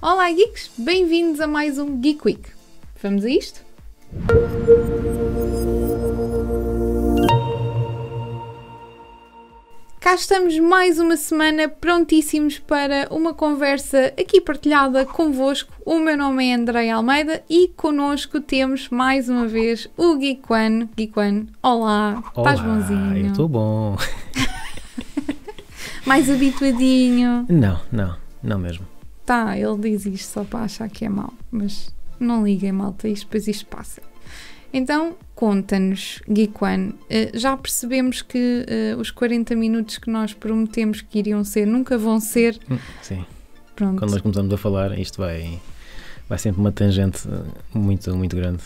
Olá, geeks! Bem-vindos a mais um Geek Week. Vamos a isto? Cá estamos mais uma semana prontíssimos para uma conversa aqui partilhada convosco. O meu nome é André Almeida e connosco temos mais uma vez o One. Geek olá, olá estás bonzinho? Eu estou bom. mais habituadinho. Não, não, não mesmo tá ele diz isto só para achar que é mau, mas não liguem malta, isto depois isto passa. Então, conta-nos, Guiquan, eh, já percebemos que uh, os 40 minutos que nós prometemos que iriam ser nunca vão ser. Hum, sim. Pronto. Quando nós começamos a falar, isto vai, vai sempre uma tangente eh, muito, muito grande.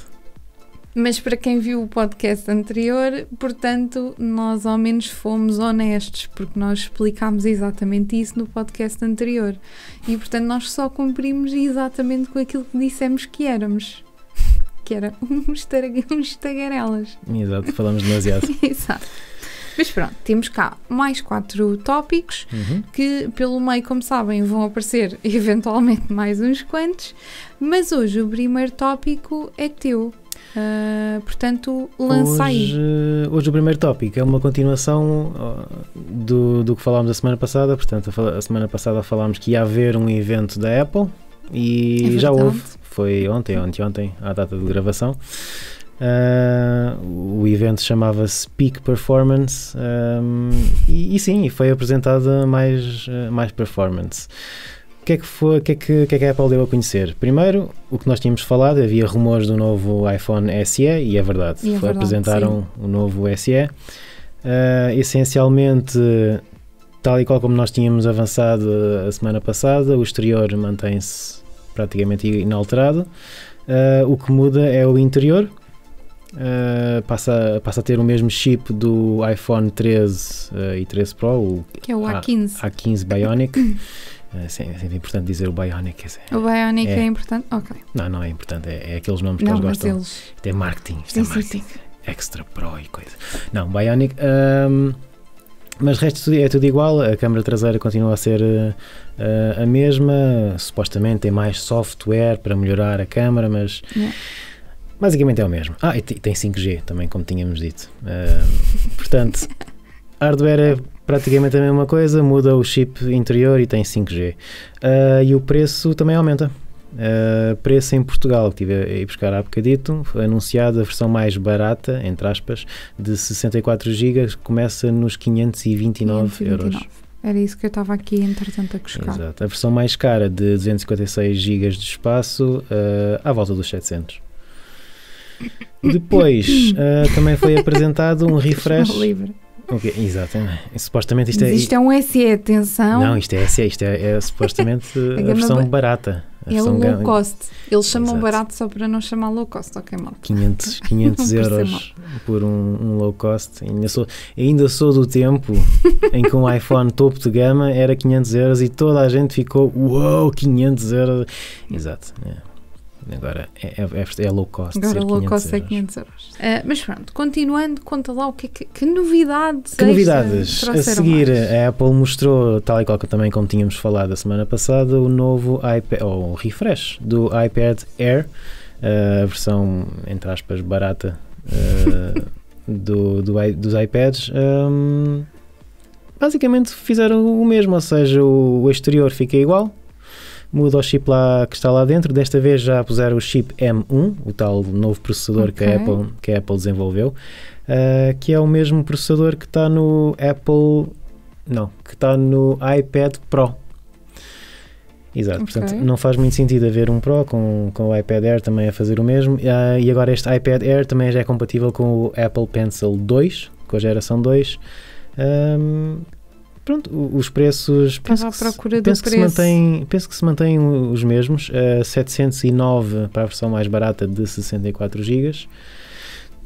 Mas para quem viu o podcast anterior, portanto, nós ao menos fomos honestos, porque nós explicámos exatamente isso no podcast anterior. E portanto, nós só cumprimos exatamente com aquilo que dissemos que éramos. Que era um estagarelas. Exato, falamos demasiado. Exato. Mas pronto, temos cá mais quatro tópicos uhum. que, pelo meio, como sabem, vão aparecer eventualmente mais uns quantos. Mas hoje o primeiro tópico é teu. Uh, portanto, lança hoje, aí. Hoje o primeiro tópico é uma continuação do, do que falámos a semana passada. Portanto, a, a semana passada falámos que ia haver um evento da Apple e é já houve. Foi ontem, ontem, ontem, à data de gravação. Uh, o evento chamava-se Peak Performance um, ah, e, e, sim, foi apresentada mais, mais performance. O que é que foi, o que é que, que, é que a Apple deu a conhecer? Primeiro, o que nós tínhamos falado, havia rumores do novo iPhone SE e é verdade, e é verdade apresentaram o novo SE. Uh, ah, essencialmente, tal e qual como nós tínhamos avançado a semana passada, o exterior mantém-se praticamente inalterado. Uh, o que muda é o interior. Uh, passa, passa a ter o mesmo chip do iPhone 13 e 13 Pro, o, que é o A15. A, A15 Bionic. É, é, é sempre importante dizer o Bionic. O Bionic é, é importante? Ok. Não, não é importante. É, é aqueles nomes que não, eles gostam. Eles... Isto é marketing. Isto é sim, é marketing. Sim, sim. Extra Pro e coisa. Não, Bionic. Um, mas o resto é tudo igual, a câmara traseira continua a ser uh, a mesma, supostamente tem mais software para melhorar a câmara, mas yeah. basicamente é o mesmo. Ah, e tem 5G também, como tínhamos dito. Uh, portanto, hardware é praticamente a mesma coisa, muda o chip interior e tem 5G. Uh, ah, e o preço também aumenta. Uh, preço em Portugal, que estive a ir buscar há bocadito, anunciado a versão mais barata, entre aspas, de 64 GB, começa nos 529, 529. euros. Era isso que eu estava aqui, entretanto, a buscar. Exato. A versão mais cara, de 256 GB de espaço, uh, à volta dos 700. Depois, uh, também foi apresentado um refresh... Okay, exatamente. Supostamente isto é Mas é. Isto é um SE, atenção. Não, isto é SE, isto é, é supostamente a versão ba... barata. A é versão low cost. Eles chamam Exato. barato só para não chamar low cost, ok, mal. 500, 500 euros por um, um, low cost. Ainda sou, ainda sou do tempo em que um iPhone topo de gama era 500 euros e toda a gente ficou, uou, wow, 500 euros. Exato. É. Agora é, é, é, é low cost. Agora low cost é 500 euros. Uh, mas pronto, continuando, conta lá o que, é que, que novidades. Que novidades? A seguir, mais? a Apple mostrou, tal e qual que também como tínhamos falado a semana passada, o novo iPad, ou o refresh do iPad Air, uh, a versão, entre aspas, barata uh, do, do, dos iPads. Um, basicamente fizeram o mesmo, ou seja, o, o exterior fica igual muda o chip lá que está lá dentro. Desta vez já puseram o chip M1, o tal novo processador okay. que, a Apple, que a Apple desenvolveu, uh, que é o mesmo processador que está no Apple. Não, que está no iPad Pro. Exato, okay. portanto não faz muito sentido haver um Pro com, com o iPad Air também a fazer o mesmo. Uh, e agora este iPad Air também já é compatível com o Apple Pencil 2, com a geração 2. Um, Pronto, os preços penso que, se, penso, que Mantém, penso que, se mantêm os mesmos, uh, eh, 709 para a versão mais barata de 64 GB.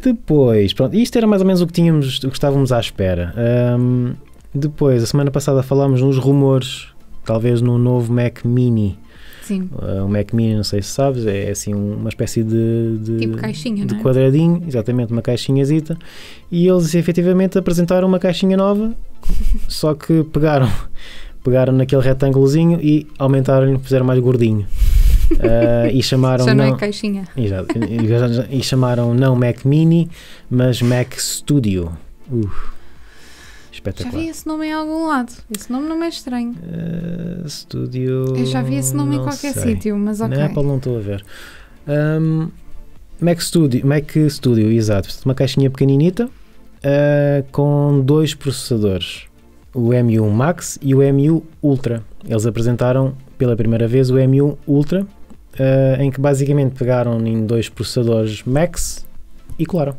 Depois, pronto, isto era mais ou menos o que tínhamos, o que estávamos à espera. Um, depois, a semana passada falámos nos rumores, talvez num novo Mac Mini. Sim. Uh, o Mac Mini, não sei se sabes, é, é assim uma espécie de, de, tipo caixinha, de é? quadradinho, exatamente, uma caixinhazita. E eles efetivamente apresentaram uma caixinha nova só que pegaram, pegaram naquele retângulozinho e aumentaram-lhe, fizeram mais gordinho. Uh, e chamaram já não, é não é caixinha e, já, e, chamaram não Mac Mini mas Mac Studio uh, espetacular já vi esse nome em algum lado esse nome não é estranho uh, Studio eu já vi esse nome em qualquer sítio mas ok na Apple não estou a ver um, Mac Studio Mac Studio exato uma caixinha pequeninita uh, com dois processadores, o M1 Max e o M1 Ultra. Eles apresentaram pela primeira vez o M1 Ultra, uh, em que basicamente pegaram em dois processadores Max e colaram.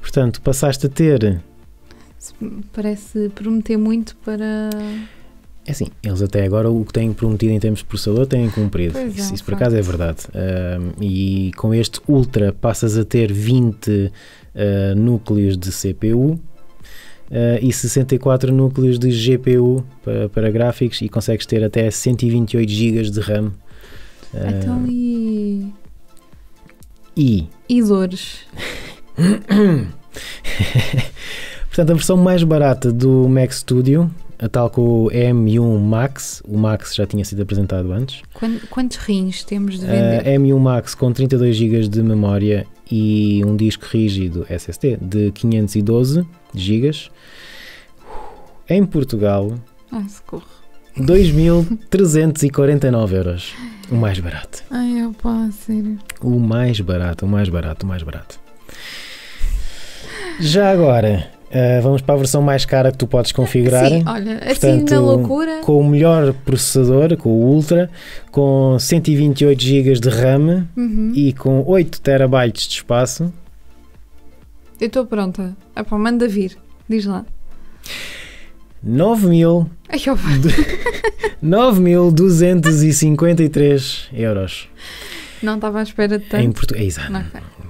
Portanto, passaste a ter. Parece prometer muito para. É assim, eles até agora o que têm prometido em termos de processador têm cumprido. É, isso, isso por acaso é verdade. Eh, e com este Ultra passas a ter 20 eh, núcleos de CPU Uh, eh, e 64 núcleos de GPU para, para, gráficos e consegues ter até 128 GB de RAM. Eh, então, uh, e. E. E dores. Portanto, a versão mais barata do Mac Studio, a tal com o M1 Max, o Max já tinha sido apresentado antes. Quantos rins temos de vender? Uh, M1 Max com 32 GB de memória e um disco rígido SSD de 512 GB. Em Portugal, Ai, socorro. 2.349 euros. O mais barato. Ai, eu posso, sério. O mais barato, o mais barato, o mais barato. Já agora, Uh, vamos para a versão mais cara que tu podes configurar. Sim, olha, assim, Portanto, assim loucura. Com o melhor processador, com o Ultra, com 128 GB de RAM uhum. e com 8 TB de espaço. Eu estou pronta. Ah, pá, manda vir. Diz lá. 9.253 euros. Não estava à espera de tanto. Em é Exato.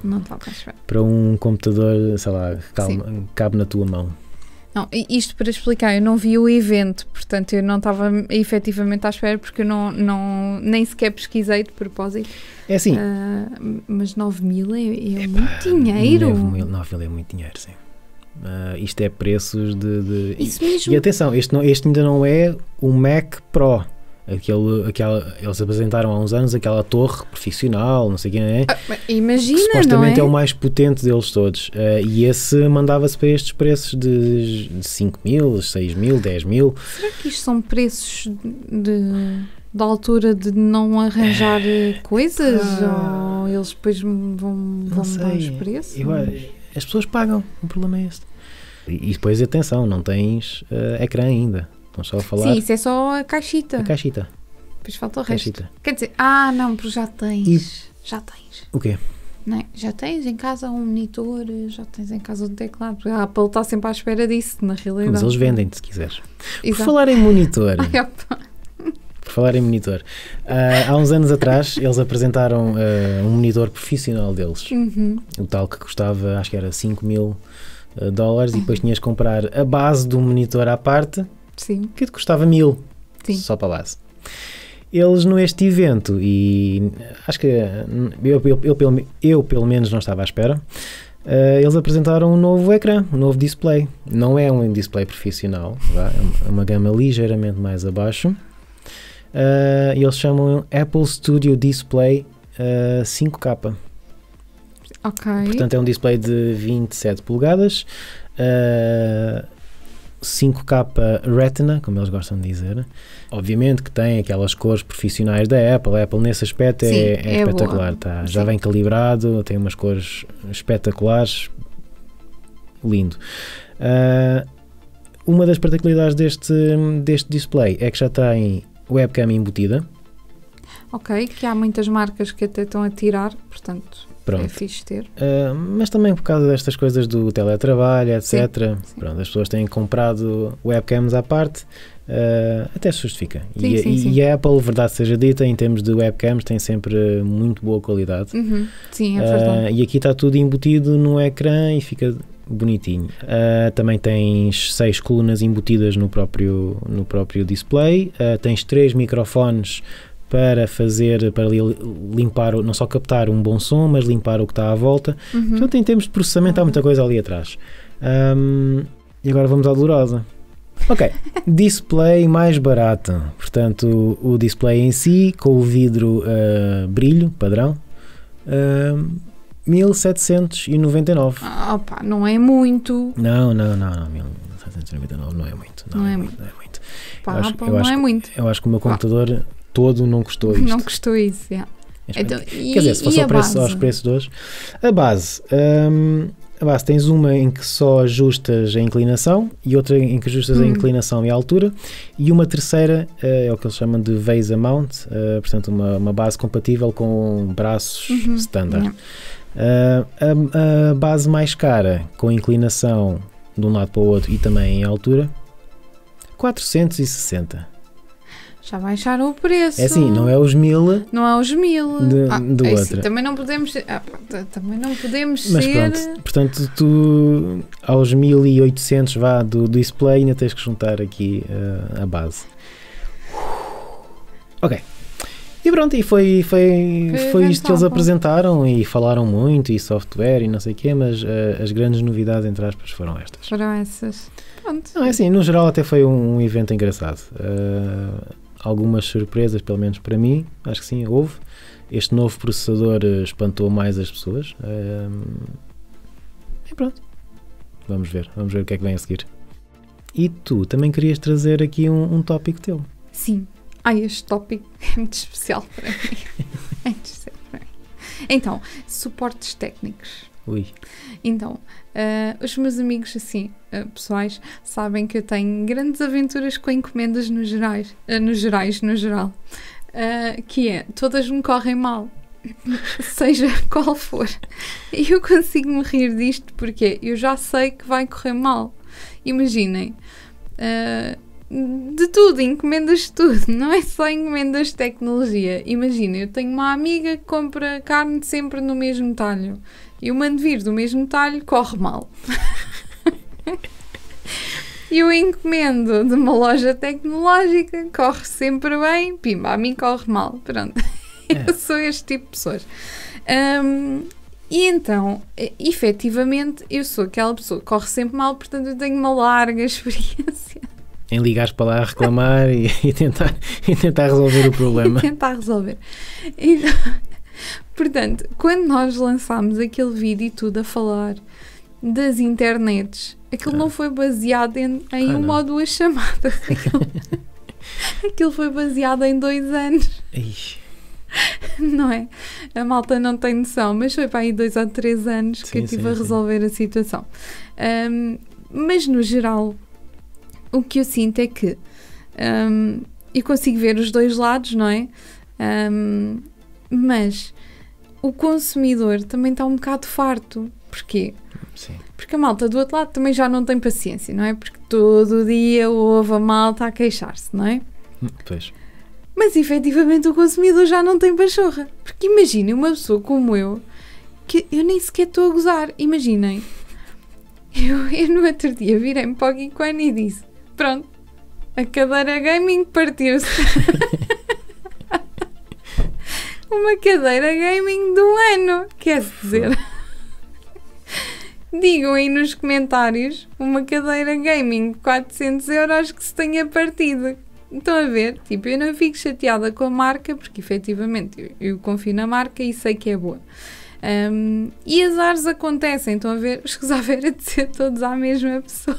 Não Para um computador, sei lá, calma, cabe na tua mão. Não, isto para explicar, eu não vi o evento, portanto eu não estava efetivamente à espera porque eu não, não, nem sequer pesquisei de propósito. É assim. Uh, mas 9 mil é, é Epa, muito dinheiro. 9 mil, 9 mil é muito dinheiro, sim. Uh, isto é preços de. de Isso mesmo. E atenção, este, não, este ainda não é o Mac Pro. Aquele, aquela, eles apresentaram há uns anos aquela torre profissional, não sei quem é. Ah, imagina, que, supostamente é? é? o mais potente deles todos. Uh, e esse mandava-se para estes preços de, de 5 mil, 6 mil, 10 mil. Será que isto são preços de, da altura de não arranjar eh, coisas? Ah, ou eles depois vão, vão dar os preços? Eu, as pessoas pagam, o problema é este. E, e depois, atenção, não tens uh, ecrã ainda. Estão só a falar. Sim, isso é só a caixita. A caixita. Depois falta o caixita. resto. Quer dizer, ah, não, porque já tens. Já tens. O quê? Não, é? já tens em casa um monitor, já tens em casa um teclado. A Apple está sempre à espera disso, na realidade. Mas eles vendem-te se quiseres. Exato. Por falar em monitor. Ai, opa. por falar em monitor. Uh, há uns anos atrás eles apresentaram uh, um monitor profissional deles. Uhum. O tal que custava, acho que era 5 mil uh, dólares, e depois tinhas de comprar a base do monitor à parte Sim. que te custava mil, Sim. só para a base. Eles neste evento, e acho que eu, eu, eu, pelo, eu pelo menos não estava à espera, Uh, eles apresentaram um novo ecrã, um novo display. Não é um display profissional, é, é uma gama ligeiramente mais abaixo. Uh, eles chamam Apple Studio Display uh, eh, 5K. Ok. Portanto, é um display de 27 polegadas. Uh, 5K Retina, como eles gostam de dizer. Obviamente que tem aquelas cores profissionais da Apple. A Apple, nesse aspecto, é, Sim, é, é, é, espetacular. Tá, já vem calibrado, tem umas cores espetaculares. Lindo. Uh, uma das particularidades deste, deste display é que já tem webcam embutida. Ok, que há muitas marcas que até estão a tirar, portanto. Pronto. É fixe ter. Uh, mas também por causa destas coisas do teletrabalho, etc. Sim, sim. Pronto, as pessoas têm comprado webcams à parte, uh, até se justifica. Sim, e, e, a Apple, verdade seja dita, em termos de webcams, tem sempre muito boa qualidade. Uhum. Sim, é ah, verdade. Uh, e aqui está tudo embutido no ecrã e fica bonitinho. Uh, também tens seis colunas embutidas no próprio, no próprio display, uh, tens três microfones para fazer, para limpar, não só captar um bom som, mas limpar o que está à volta. Uhum. Portanto, em termos de processamento, há muita coisa ali atrás. Um, e agora vamos à dolorosa. Ok, display mais barato. Portanto, o, display em si, com o vidro uh, brilho, padrão, uh, 1799. Ah, opa, não é muito. Não, não, não, não. 1799 não é muito. Não, não é, muito. Não é muito. Pá, eu acho, eu não acho, é muito. Eu acho que o meu computador todo não custou isso. Não custou isso, yeah. É então, e, Quer dizer, se fosse ao preço, aos preços de hoje. A base. Um, a base tens uma em que só ajustas a inclinação e outra em que ajustas hum. a inclinação e a altura e uma terceira eh, é o que eles chamam de vase amount, uh, eh, portanto uma, uma, base compatível com braços uhum. standard. Uh, a, a, base mais cara com inclinação de um lado para o outro e também em altura 460 já baixaram o preço. É assim, não é os mil. Não é os mil. De, ah, do é assim, outro. Assim, também não podemos. Ah, também não podemos Mas ser. pronto, portanto, tu aos 1800 vá do, do display ainda tens que juntar aqui uh, a base. Ok. E pronto, e foi, foi, foi, isto que eles apresentaram e falaram muito, e software e não sei o quê, mas uh, as grandes novidades, entre aspas, foram estas. Foram essas. Pronto. Não, é assim, no geral até foi um, um evento engraçado. Uh, algumas surpresas, pelo menos para mim, acho que sim, houve. Este novo processador eh, espantou mais as pessoas. Ehm, e pronto. Vamos ver, vamos ver o que é que vem a seguir. E tu também querias trazer aqui um, um tópico teu. Sim. Ai, este tópico é muito especial para mim. é muito especial para mim. Então, suportes técnicos. Ui. Então, uh, os meus amigos, assim, uh, pessoais, sabem que eu tenho grandes aventuras com encomendas no, gerais, uh, eh, no, gerais, no geral. que é, todas me correm mal, seja qual for. E eu consigo me rir disto porque eu já sei que vai correr mal. Imaginem de tudo, encomendas de tudo, não é só encomendas de tecnologia. Imagina, eu tenho uma amiga que compra carne sempre no mesmo talho e o vir do mesmo talho corre mal. e o encomendo de uma loja tecnológica corre sempre bem, pimba, a mim corre mal. Pronto. É. Eu sou este tipo de pessoas. Um, e então, efetivamente, eu sou aquela pessoa que corre sempre mal, portanto, eu tenho uma larga experiência. Em ligares para lá reclamar e, e, tentar, e tentar resolver o problema. E tentar resolver. Então, Portanto, quando nós lançámos aquele vídeo e tudo a falar das internets, aquilo ah. não foi baseado em, em ah, uma não. ou duas chamadas. Aquilo, foi baseado em dois anos. Ixi. Não é? A malta não tem noção, mas foi para aí dois ou três anos sim, que eu estive a resolver sim. a situação. Um, mas no geral, o que eu sinto é que um, eu consigo ver os dois lados, não é? Um, mas o consumidor também está um bocado farto. Porquê? Sim. Porque a malta do outro lado também já não tem paciência, não é? Porque todo dia houve a malta a queixar-se, não é? Hum, pois. Mas efetivamente o consumidor já não tem pachorra. Porque imaginem uma pessoa como eu, que eu nem sequer estou a gozar. Imaginem. Eu, eu no outro dia virei-me para o Geekwan e disse: Pronto, a cadeira gaming partiu-se. uma cadeira gaming do ano. Quer dizer. Digam aí nos comentários uma cadeira gaming de 400 euros que se tenha partido. Estão a ver? Tipo, eu não fico chateada com a marca, porque efetivamente eu, eu confio na marca e sei que é boa. Um, e azares acontecem, estão a ver? Escusável era de ser todos à mesma pessoa.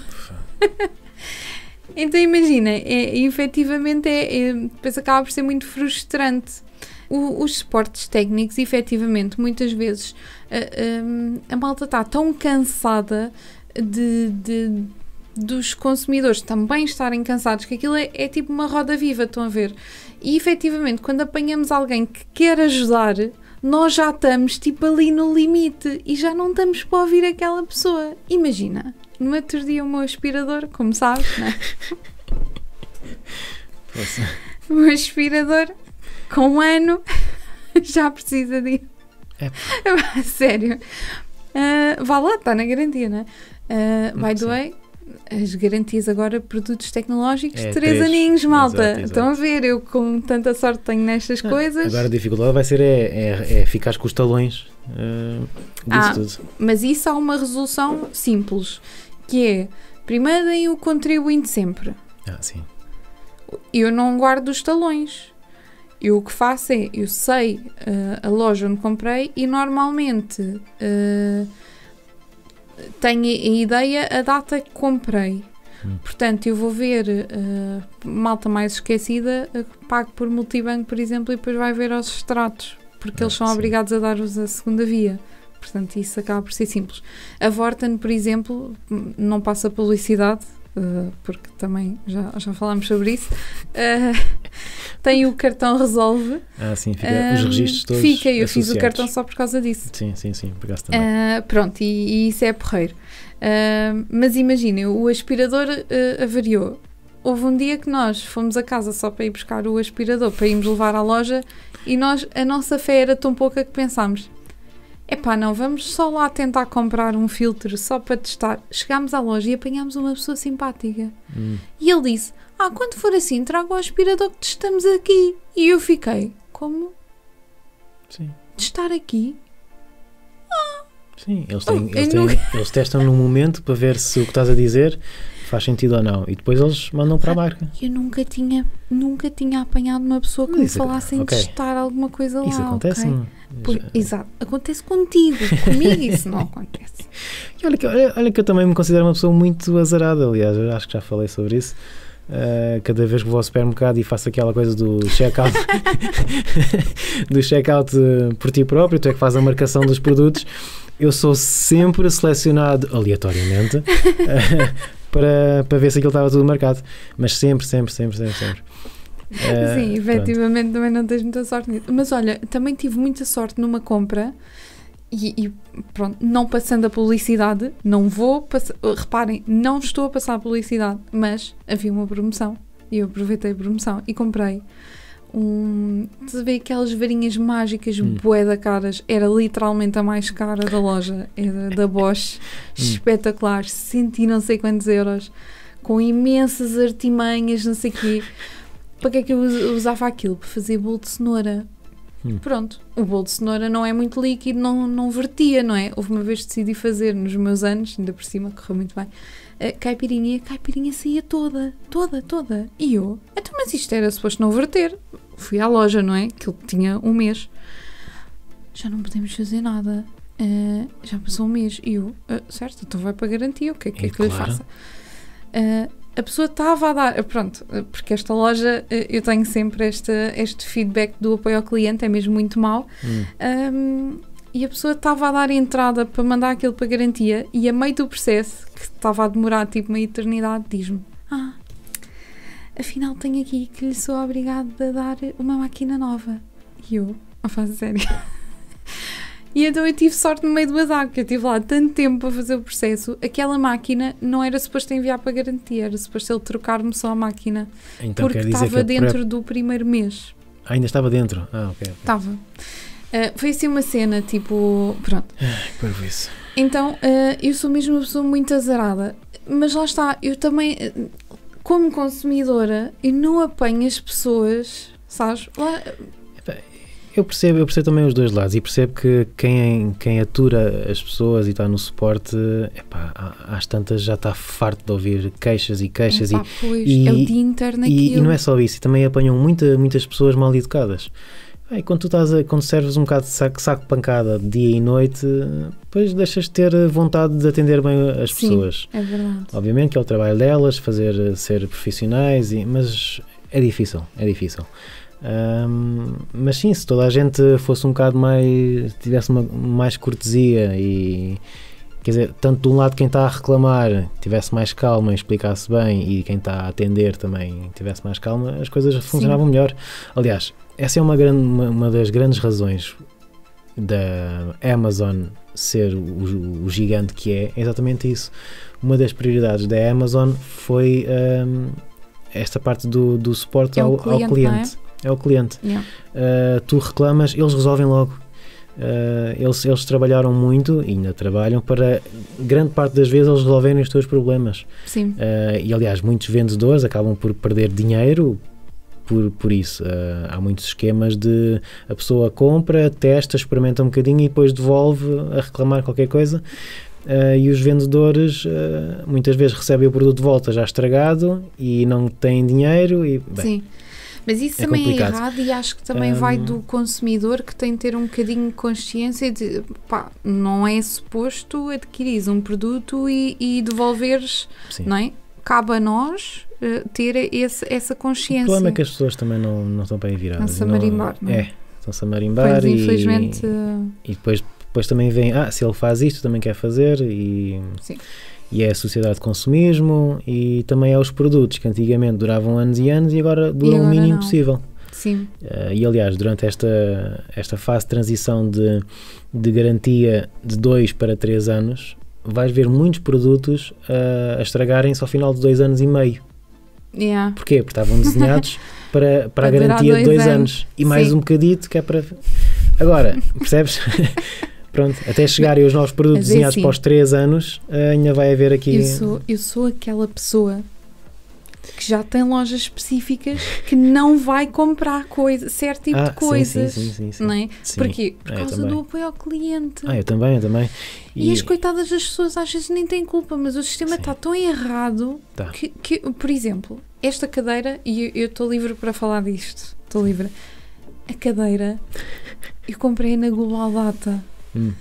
então imagina, é, efetivamente é, é, depois acaba por ser muito frustrante o, os suportes técnicos, efetivamente, muitas vezes a, eh, a, ehm, a malta está tão cansada de, de dos consumidores também estarem cansados, que aquilo é, é, tipo uma roda viva, estão a ver? E efetivamente, quando apanhamos alguém que quer ajudar, nós já estamos tipo ali no limite e já não estamos para ouvir aquela pessoa. Imagina, no outro dia o meu aspirador, como sabes, né? o meu aspirador com um ano já precisa de. É. Sério. Uh, vá lá, está na garantia, não é? Uh, by the way, as garantias agora, produtos tecnológicos, é, três, três aninhos, malta. Exato, exato. Estão a ver, eu com tanta sorte tenho nestas ah, coisas. Agora a dificuldade vai ser é, é, é ficar com os talões uh, ah, tudo. Mas isso há uma resolução simples, que é, primeiro em o contribuinte sempre. Ah, sim. Eu não guardo os talões. Eu o que faço é, eu sei uh, a loja onde comprei e normalmente uh, tenho a ideia a data que comprei. Hum. Portanto, eu vou ver uh, malta mais esquecida que pago por multibanco, por exemplo, e depois vai ver aos extratos, porque ah, eles são sim. obrigados a dar-vos a segunda via. Portanto, isso acaba por ser simples. A Vorten, por exemplo, não passa publicidade, uh, porque também já, já falámos sobre isso. Uh, tem o cartão Resolve. Ah, sim, fica um, os registros todos. Fica, eu associados. fiz o cartão só por causa disso. Sim, sim, sim, pegaste também. Uh, pronto, e, e, isso é porreiro. Uh, mas imaginem, o aspirador uh, avariou. Houve um dia que nós fomos a casa só para ir buscar o aspirador, para irmos levar à loja, e nós, a nossa fé era tão pouca que pensámos: epá, não, vamos só lá tentar comprar um filtro só para testar. Chegámos à loja e apanhámos uma pessoa simpática. Hum. E ele disse: ah, quando for assim, trago o aspirador que estamos aqui. E eu fiquei: Como? Sim. De estar aqui? Ah! Sim, eles, oh, têm, oh, eles, têm, eles testam no momento para ver se o que estás a dizer faz sentido ou não. E depois eles mandam para a ah, marca. Eu nunca tinha, nunca tinha apanhado uma pessoa que Mas me falasse em okay. testar alguma coisa isso lá. Isso acontece. Okay? Por, exato. Acontece contigo. Comigo isso não acontece. E olha que, olha, olha que eu também me considero uma pessoa muito azarada, aliás, eu acho que já falei sobre isso. Uh, cada vez que vou ao supermercado e faço aquela coisa do check-out do check-out eh, por ti próprio, tu é que faz a marcação dos produtos. Eu sou sempre selecionado aleatoriamente uh, para, para ver se aquilo estava tudo marcado, mas sempre, sempre, sempre, sempre, sempre. Uh, Sim, efetivamente pronto. também não tens muita sorte nisso. Mas olha, também tive muita sorte numa compra e, e, pronto, não passando a publicidade, não vou passar. Reparem, não estou a passar a publicidade, mas havia uma promoção e eu aproveitei a promoção e comprei um. Você vê ver aquelas varinhas mágicas hum. boeda caras? Era literalmente a mais cara da loja, era da Bosch, hum. espetacular, cento e não sei quantos euros, com imensas artimanhas, não sei o quê. Para que é que eu usava aquilo? Para fazer bolo de cenoura Hum. Pronto, o bolo de cenoura não é muito líquido, não, não vertia, não é? Houve uma vez que decidi fazer nos meus anos, ainda por cima, correu muito bem, a caipirinha a caipirinha saía toda, toda, toda. E eu, então, mas isto era suposto não verter. Fui à loja, não é? Aquilo que tinha um mês. Já não podemos fazer nada. Uh, já passou um mês. E eu, uh, certo, então vai para a garantia, o que é que, é, é que claro. eu faça? Uh, a pessoa estava a dar. Pronto, porque esta loja, eh, eu tenho sempre este, este feedback do apoio ao cliente, é mesmo muito mau. Hum. Um, e a pessoa estava a dar entrada para mandar aquilo para garantia e a meio do processo, que estava a demorar tipo uma eternidade, diz-me: Ah, afinal tenho aqui que lhe sou obrigado a dar uma máquina nova. E eu, a fase sério. E então eu tive sorte no meio do azar, porque eu tive lá tanto tempo para fazer o processo. Aquela máquina não era suposto enviar para garantia, era suposto ele trocar-me só a máquina. Então, porque estava dentro pré... do primeiro mês. Ah, ainda estava dentro? Ah, ok. Estava. Uh, foi assim uma cena, tipo. Pronto. Ai, isso. Então, uh, eu sou mesmo uma pessoa muito azarada. Mas lá está, eu também, ah, como consumidora, eu não apanho as pessoas, sabes? Lá, eu percebo, eu percebo também os dois lados e percebo que quem, quem atura as pessoas e está no suporte, epá, às tantas já está farto de ouvir queixas e queixas epá, e, pois, e, é o dia interno e, e não é só isso, e também apanham muita, muitas pessoas mal educadas. Aí, quando tu estás a, quando serves um bocado de saco, saco de pancada dia e noite, depois deixas de ter vontade de atender bem as Sim, pessoas. É verdade. Obviamente que é o trabalho delas, fazer ser profissionais, e, mas é difícil, é difícil. Um, mas sim, se toda a gente fosse um bocado mais. tivesse uma, mais cortesia e. Quer dizer, tanto de um lado quem está a reclamar tivesse mais calma e explicasse bem e quem está a atender também tivesse mais calma, as coisas funcionavam sim. melhor. Aliás, essa é uma, grande, uma, uma das grandes razões da Amazon ser o, o, gigante que é, é exatamente isso. Uma das prioridades da Amazon foi um, esta parte do, do suporte é um ao, cliente, ao é? cliente é o cliente. Yeah. Uh, tu reclamas, eles resolvem logo. Uh, eles, eles trabalharam muito e ainda trabalham para grande parte das vezes eles resolverem os teus problemas. Sim. Uh, e aliás, muitos vendedores acabam por perder dinheiro por, por isso. Uh, há muitos esquemas de a pessoa compra, testa, experimenta um bocadinho e depois devolve a reclamar qualquer coisa. Uh, e os vendedores uh, muitas vezes recebem o produto de volta já estragado e não têm dinheiro e bem, Sim. Mas isso é também é complicado. é errado e acho que também um... vai do hum. consumidor que tem de ter um bocadinho de consciência de pá, não é suposto adquirir um produto e, e devolveres, Sim. não é? Cabe a nós uh, ter esse, essa consciência. O problema é que as pessoas também não, não estão bem viradas. se não, não é? é? Estão-se a marimbar pois, e, infelizmente, e depois, depois também vem, ah, se ele faz isto, também quer fazer e... Sim e é a sociedade de consumismo e também é os produtos que antigamente duravam anos e anos e agora duram o mínimo não. possível. Sim. Uh, e aliás, durante esta, esta fase de transição de, de garantia de 2 para 3 anos, vais ver muitos produtos uh, a estragarem-se ao final de 2 anos e meio. Yeah. Porquê? Porque estavam desenhados para, para, a garantia dois de 2 anos. anos. e mais um bocadito que é para. Agora, percebes? Pronto, até chegarem os novos produtos Mas é desenhados é assim, para os 3 anos, eh, ainda vai haver aqui. Eu sou, eu sou aquela pessoa que já tem lojas específicas que não vai comprar coisa, certo tipo ah, de coisas. Sim, sim, sim, sim, Não é? Sim. Porquê? É, por causa do apoio ao cliente. Ah, eu também, eu também. E, e as coitadas das pessoas às vezes nem têm culpa, mas o sistema está tão errado tá. que, que, por exemplo, esta cadeira, e eu estou livre para falar disto, estou livre. A cadeira eu comprei na Global Data. Hum.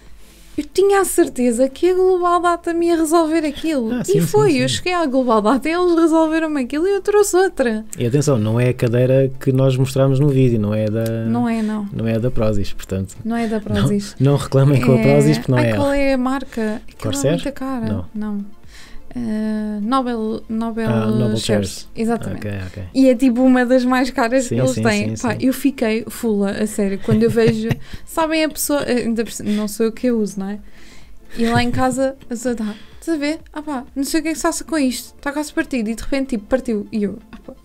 Eu tinha a certeza que a Global Data me ia resolver aquilo. Ah, sim, e foi, sim, sim. eu cheguei à Global Data e eles resolveram aquilo e eu trouxe outra. E atenção, não é a cadeira que nós mostramos no vídeo, não é da. Não é, não. Não é da Prozis, portanto. Não é da Prozis. Não, não reclamem é... com a é- Prozis, porque não Ai, é. Qual é a marca? Corsair? É muito cara. Não. não. Eh, Nobel, Nobel, ah, Nobel Exatamente. Okay, okay. E é tipo uma das mais caras sim, que eles sim, têm. Sim, Pá, eu fiquei fula, a sério. Quando eu vejo. sabem, a pessoa. Eh, não sou eu que eu uso, não é? E lá em casa, a pessoa está estás a ver? Ah pá, não sei o que é que se faça com isto, está quase partido. E de repente, tipo, partiu. E eu, ah pá,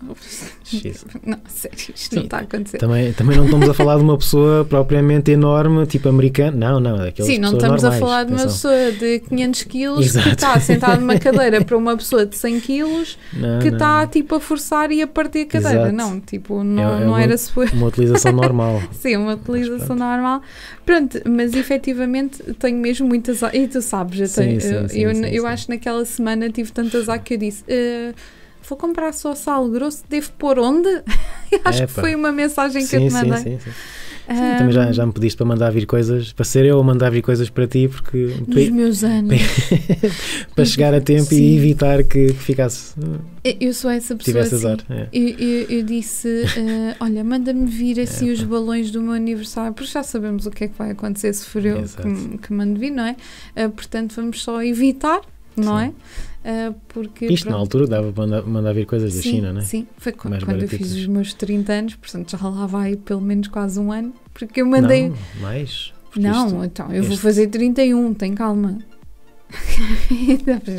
não, sério, isto Sim, não está a acontecer. Também, também não estamos a falar de uma pessoa propriamente enorme, tipo americana. Não, não, é daquelas Sim, não estamos normais, a falar de uma atenção. pessoa de 500 quilos Exato. que está sentada numa cadeira para uma pessoa de 100 quilos não, que não, está, tipo, a forçar e a partir a cadeira. Exato. Não, tipo, é, não, é, é não uma, era Uma utilização normal. Sim, uma utilização normal. Pronto, mas efetivamente tenho mesmo muitas. E tu sabes, eu, sim, tenho, sim, eu, sim, eu sim. acho que naquela semana tive tantas a que eu disse. Uh, vou comprar só sal grosso, devo pôr onde? acho Epa. que foi uma mensagem que sim, eu te mandei. Sim, sim, sim. Sim, ah. também já, já me pediste para mandar vir coisas, para ser eu a mandar vir coisas para ti, porque. Nos para, meus anos. para chegar a tempo Sim. e evitar que, que, ficasse. Eu sou essa pessoa. Tivesse azar. é. eu, eu, eu, disse: uh, olha, manda-me vir assim é, os balões do meu aniversário, porque já sabemos o que é que vai acontecer se for eu que, que mando vir, não é? Uh, portanto, vamos só evitar, não Sim. é? Ah, porque, Isto pronto, na altura dava para mandar, mandar vir coisas sim, da China, não é? Sim, foi Mais quando eu fiz os meus 30 anos, portanto já lá vai pelo menos quase um ano, porque eu mandei. Não, mais? Não, isto, então eu este... vou fazer 31, tem calma.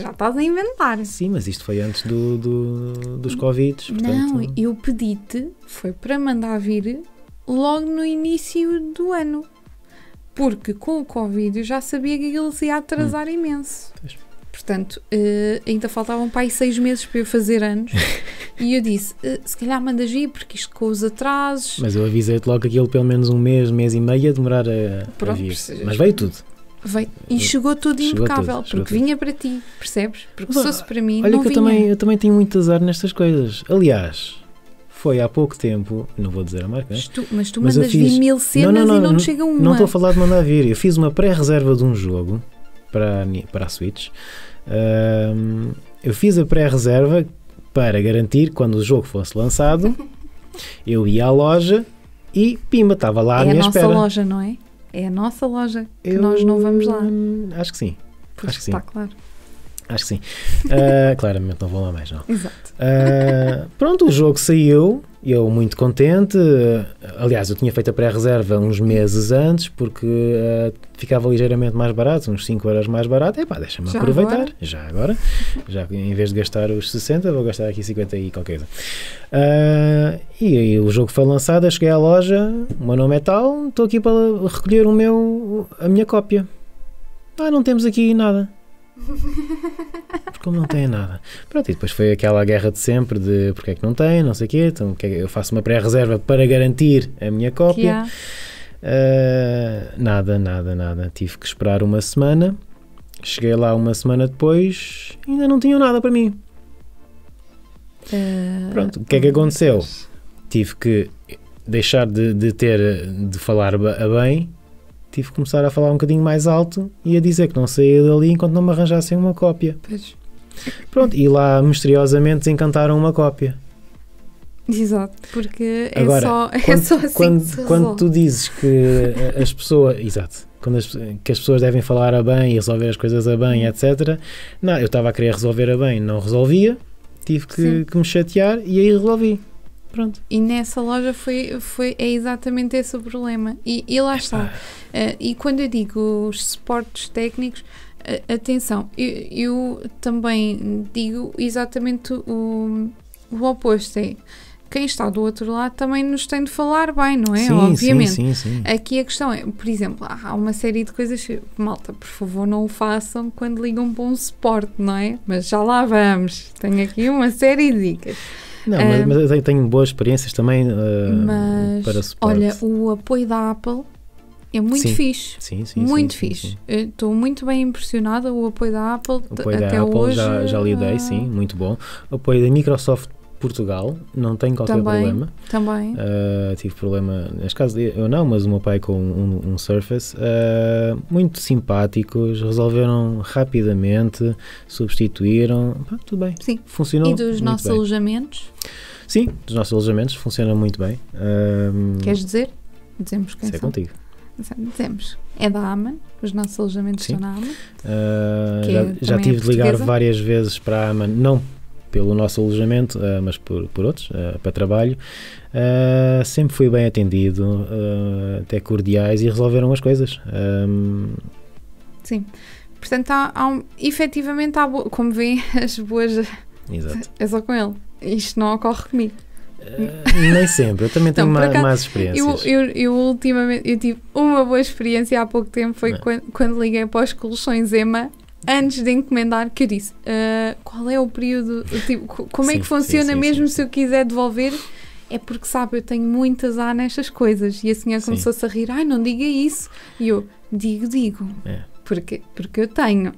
já estás a inventar. Sim, mas isto foi antes do, do dos Covid. Não, eu pedi-te, foi para mandar vir logo no início do ano. Porque com o Covid eu já sabia que ele se ia atrasar hum. imenso. Pois. Portanto, uh, ainda faltavam para aí seis meses para eu fazer anos. e eu disse: uh, se calhar mandas vir porque isto com os atrasos. Mas eu avisei-te logo que aquilo pelo menos um mês, mês e meio a demorar a, Pronto, a vir. Mas veio tudo. Veio. E chegou tudo chegou impecável, tudo, porque tudo. vinha para ti, percebes? Porque Bom, se fosse para mim, olha não que vinha. Eu, também, eu também tenho muito azar nestas coisas. Aliás, foi há pouco tempo, não vou dizer a marca, né? mas tu, mas tu mas mandas fiz, vir mil cenas não, não, não, e não, te chega uma. Não estou a falar de mandar vir, eu fiz uma pré-reserva de um jogo para, para a Switch eu fiz a pré-reserva para garantir quando o jogo fosse lançado. eu ia à loja e pimba, estava lá à minha espera. É a nossa loja, não é? É a nossa loja. Eu... nós não vamos lá. Acho que sim. Pois Acho que está sim. claro. Acho que sim. Uh, claramente não vou lá mais, não. Exato. Uh, pronto, o jogo saiu eu muito contente, aliás, eu tinha feito a pré-reserva uns meses antes, porque uh, ficava ligeiramente mais barato, uns 5 euros mais barato. Epá, deixa-me aproveitar, agora? já agora. Já em vez de gastar os 60, vou gastar aqui 50 e qualquer coisa. Uh, e aí o jogo foi lançado, eu cheguei à loja, o meu nome é tal, estou aqui para recolher o meu, a minha cópia. Ah, não temos aqui nada. como não têm nada? Pronto, e depois foi aquela guerra de sempre de porque é que não têm, não sei o quê, então é eu faço uma pré-reserva para garantir a minha cópia. Uh, nada, nada, nada. Tive que esperar uma semana. Cheguei lá uma semana depois, ainda não tinham nada para mim. Uh, Pronto, o que é que é aconteceu? Tive que deixar de, de ter, de falar a bem tive que começar a falar um bocadinho mais alto e a dizer que não saía dali enquanto não me arranjassem uma cópia. Pois. Pronto, e lá misteriosamente desencantaram uma cópia. Exato, porque é, Agora, só, é quando, só assim. Quando, quando tu dizes que as pessoas. exato. Quando as, que as pessoas devem falar a bem e resolver as coisas a bem, hum. etc. Não, eu estava a querer resolver a bem, não resolvia, tive que, que me chatear e aí resolvi. Pronto. E nessa loja foi, foi é exatamente esse o problema. E, e lá está. Ah. Uh, e quando eu digo os suportes técnicos, atenção, eu, eu, também digo exatamente o, o oposto. É, quem está do outro lado também nos tem de falar bem, não é? Sim, Obviamente. Sim, sim, Aqui a questão é, por exemplo, há uma série de coisas. Malta, por favor, não o façam quando ligam para um suporte, não é? Mas já lá vamos. Tenho aqui uma série de dicas. Não, um, mas, mas, eu tenho boas experiências também uh, mas, para suporte. Olha, o apoio da Apple é muito sim. fixe. Sim, sim, muito sim, fixe. Estou muito bem impressionada. O apoio da Apple apoio até da Apple, hoje. Já, já lidei, sim, é- muito bom. apoio da Microsoft Portugal, não tenho qualquer também, problema. Também. Uh, tive problema, neste caso eu não, mas o meu pai com um, um Surface. Uh, muito simpáticos, resolveram rapidamente, substituíram. Pá, tudo bem. Sim. Funcionou. E dos nossos bem. alojamentos? Sim, dos nossos alojamentos funciona muito bem. Uh, Queres dizer? Dizemos quem Isso é contigo. Dizemos. É da AMA, os nossos alojamentos Sim. estão na AMA. Uh, já, é, já tive de ligar várias vezes para a AMA, não pelo nosso alojamento, uh, mas por, por outros, uh, para trabalho. sempre fui bem atendido, até cordiais e resolveram as coisas. Um, Sim. Portanto, há, há um, efetivamente, há como vêem, as boas. Exato. É só com ele. Isto não ocorre comigo. Nem sempre, eu também tenho mais acaso, experiências. Eu, eu, eu, ultimamente eu tive uma boa experiência há pouco tempo, foi quando, quando, liguei para os colchões EMA. Antes de encomendar, que eu disse uh, qual é o período, tipo, como é sim, é que funciona sim, sim, mesmo se eu quiser devolver? É porque sabe, eu tenho muitas a nestas coisas. E a senhora começou-se a rir: ai, não diga isso. E eu digo, digo. É. Porque, porque eu tenho.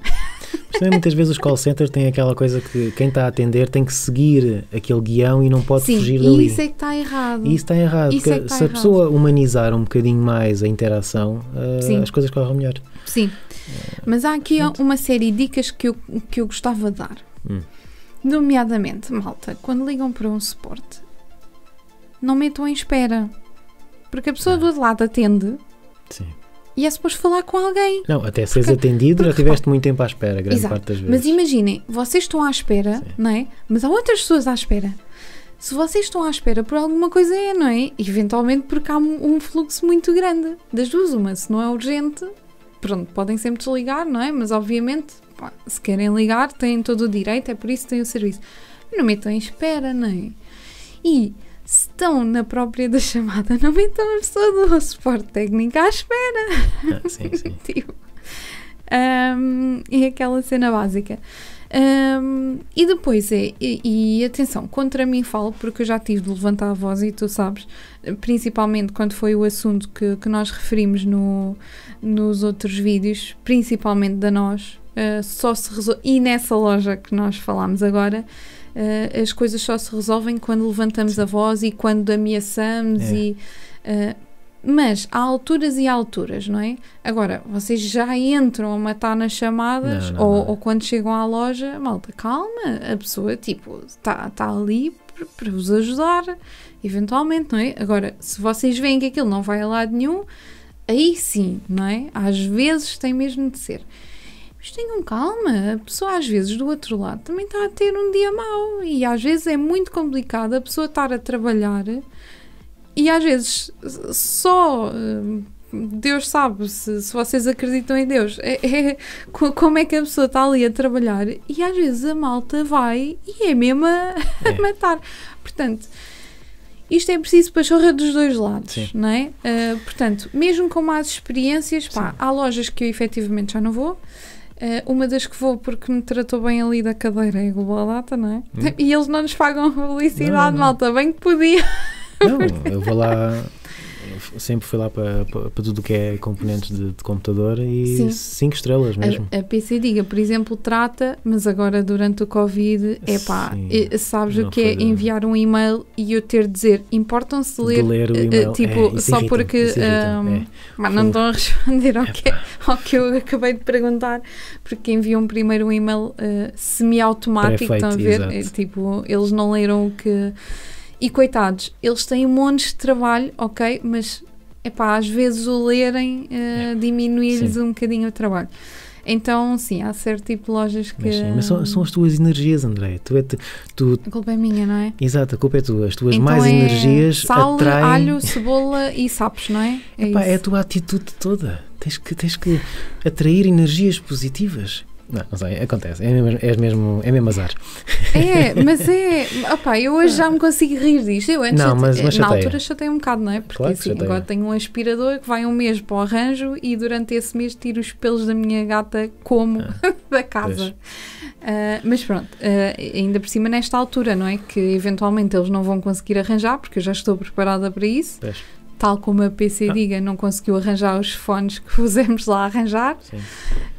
Mas é muitas vezes os call centers têm aquela coisa que quem está a atender tem que seguir aquele guião e não pode Sim, fugir dali. Isso é que está errado. isso está errado. Isso é se errado. a pessoa humanizar um bocadinho mais a interação, uh, as coisas correm melhor. Sim. Mas há aqui uma série de dicas que eu, que eu gostava de dar. Hum. Nomeadamente, malta, quando ligam para um suporte, não metam em espera. Porque a pessoa do outro lado atende Sim e é suposto falar com alguém. Não, até seres porque, atendido porque, já tiveste muito tempo à espera, grande exato, parte das vezes. Mas imaginem, vocês estão à espera, Sim. não é? Mas há outras pessoas à espera. Se vocês estão à espera por alguma coisa é, não é? Eventualmente porque há um, um fluxo muito grande. Das duas, uma, se não é urgente, pronto, podem sempre desligar, não é? Mas obviamente, pá, se querem ligar, têm todo o direito, é por isso que têm o serviço. Não metam em espera, não é? E estão na própria da chamada, não estão a pessoa do suporte técnico à espera. sim, sim. tipo, um, é aquela cena básica. Um, e depois é, e, e, atenção, contra mim falo, porque eu já tive de levantar a voz e tu sabes, principalmente quando foi o assunto que, que nós referimos no, nos outros vídeos, principalmente da nós, uh, só se e nessa loja que nós falámos agora, uh, as coisas só se resolvem quando levantamos Sim. a voz e quando ameaçamos é. e. Uh, mas há alturas e alturas, não é? Agora, vocês já entram a matar nas chamadas não, não, ou, não. ou, quando chegam à loja, malta, calma, a pessoa, tipo, está tá ali para vos ajudar, eventualmente, não é? Agora, se vocês veem que aquilo não vai a lado nenhum, aí sim, não é? Às vezes tem mesmo de ser. Mas tenham calma, a pessoa às vezes do outro lado também está a ter um dia mau e às vezes é muito complicado a pessoa estar a trabalhar e às vezes só hum, Deus sabe se, se vocês acreditam em Deus, é, é, como é que a pessoa está ali a trabalhar e às vezes a malta vai e é mesmo a, é. a matar. Portanto, isto é preciso pachorra dos dois lados, Sim. não é? Uh, portanto, mesmo com más experiências, pá, há lojas que eu efetivamente já não vou. Uh, uma das que vou porque me tratou bem ali da cadeira e é igual data, não é? Hum. E eles não nos pagam a publicidade, não, não. malta, bem que podia. Não, eu vou lá sempre fui lá para, para, tudo o que é componentes de, de computador e 5 cinco estrelas mesmo. A, a PC Diga, por exemplo, trata, mas agora durante o Covid, é pá, sabes o que é enviar um e-mail e eu ter de dizer, importam-se ler, de ler uh, tipo, é, só porque um, é. mas não estão a responder ao que, ao que eu acabei de perguntar, porque enviam primeiro um e-mail uh, semi-automático, estão a ver? tipo, eles não leram o que e coitados, eles têm um monte de trabalho, ok, mas pá às vezes o lerem uh, é. diminui-lhes um bocadinho o trabalho. Então, sim, há certo tipo de lojas que. Mas, sim, mas são, são, as tuas energias, André. Tu é, tu... A culpa é minha, não é? Exato, a culpa é tua. As tuas então mais é energias. Sal, atraem... alho, cebola e sapos, não é? É, Epá, é a tua atitude toda. Tens que, tens que atrair energias positivas. Não, não sei, acontece. É mesmo, é mesmo, é mesmo azar. É, mas é. Opa, eu hoje já me consigo rir disto. Eu antes, não, mas, mas na altura chatei um bocado, não é? Porque claro assim, agora tenho um aspirador que vai um mês para o arranjo e durante esse mês tiro os pelos da minha gata como ah, da casa. Uh, mas pronto, uh, ainda por cima nesta altura, não é? Que eventualmente eles não vão conseguir arranjar, porque eu já estou preparada para isso tal como a PC ah. diga, não conseguiu arranjar os fones que pusemos lá a arranjar. Sim. Um,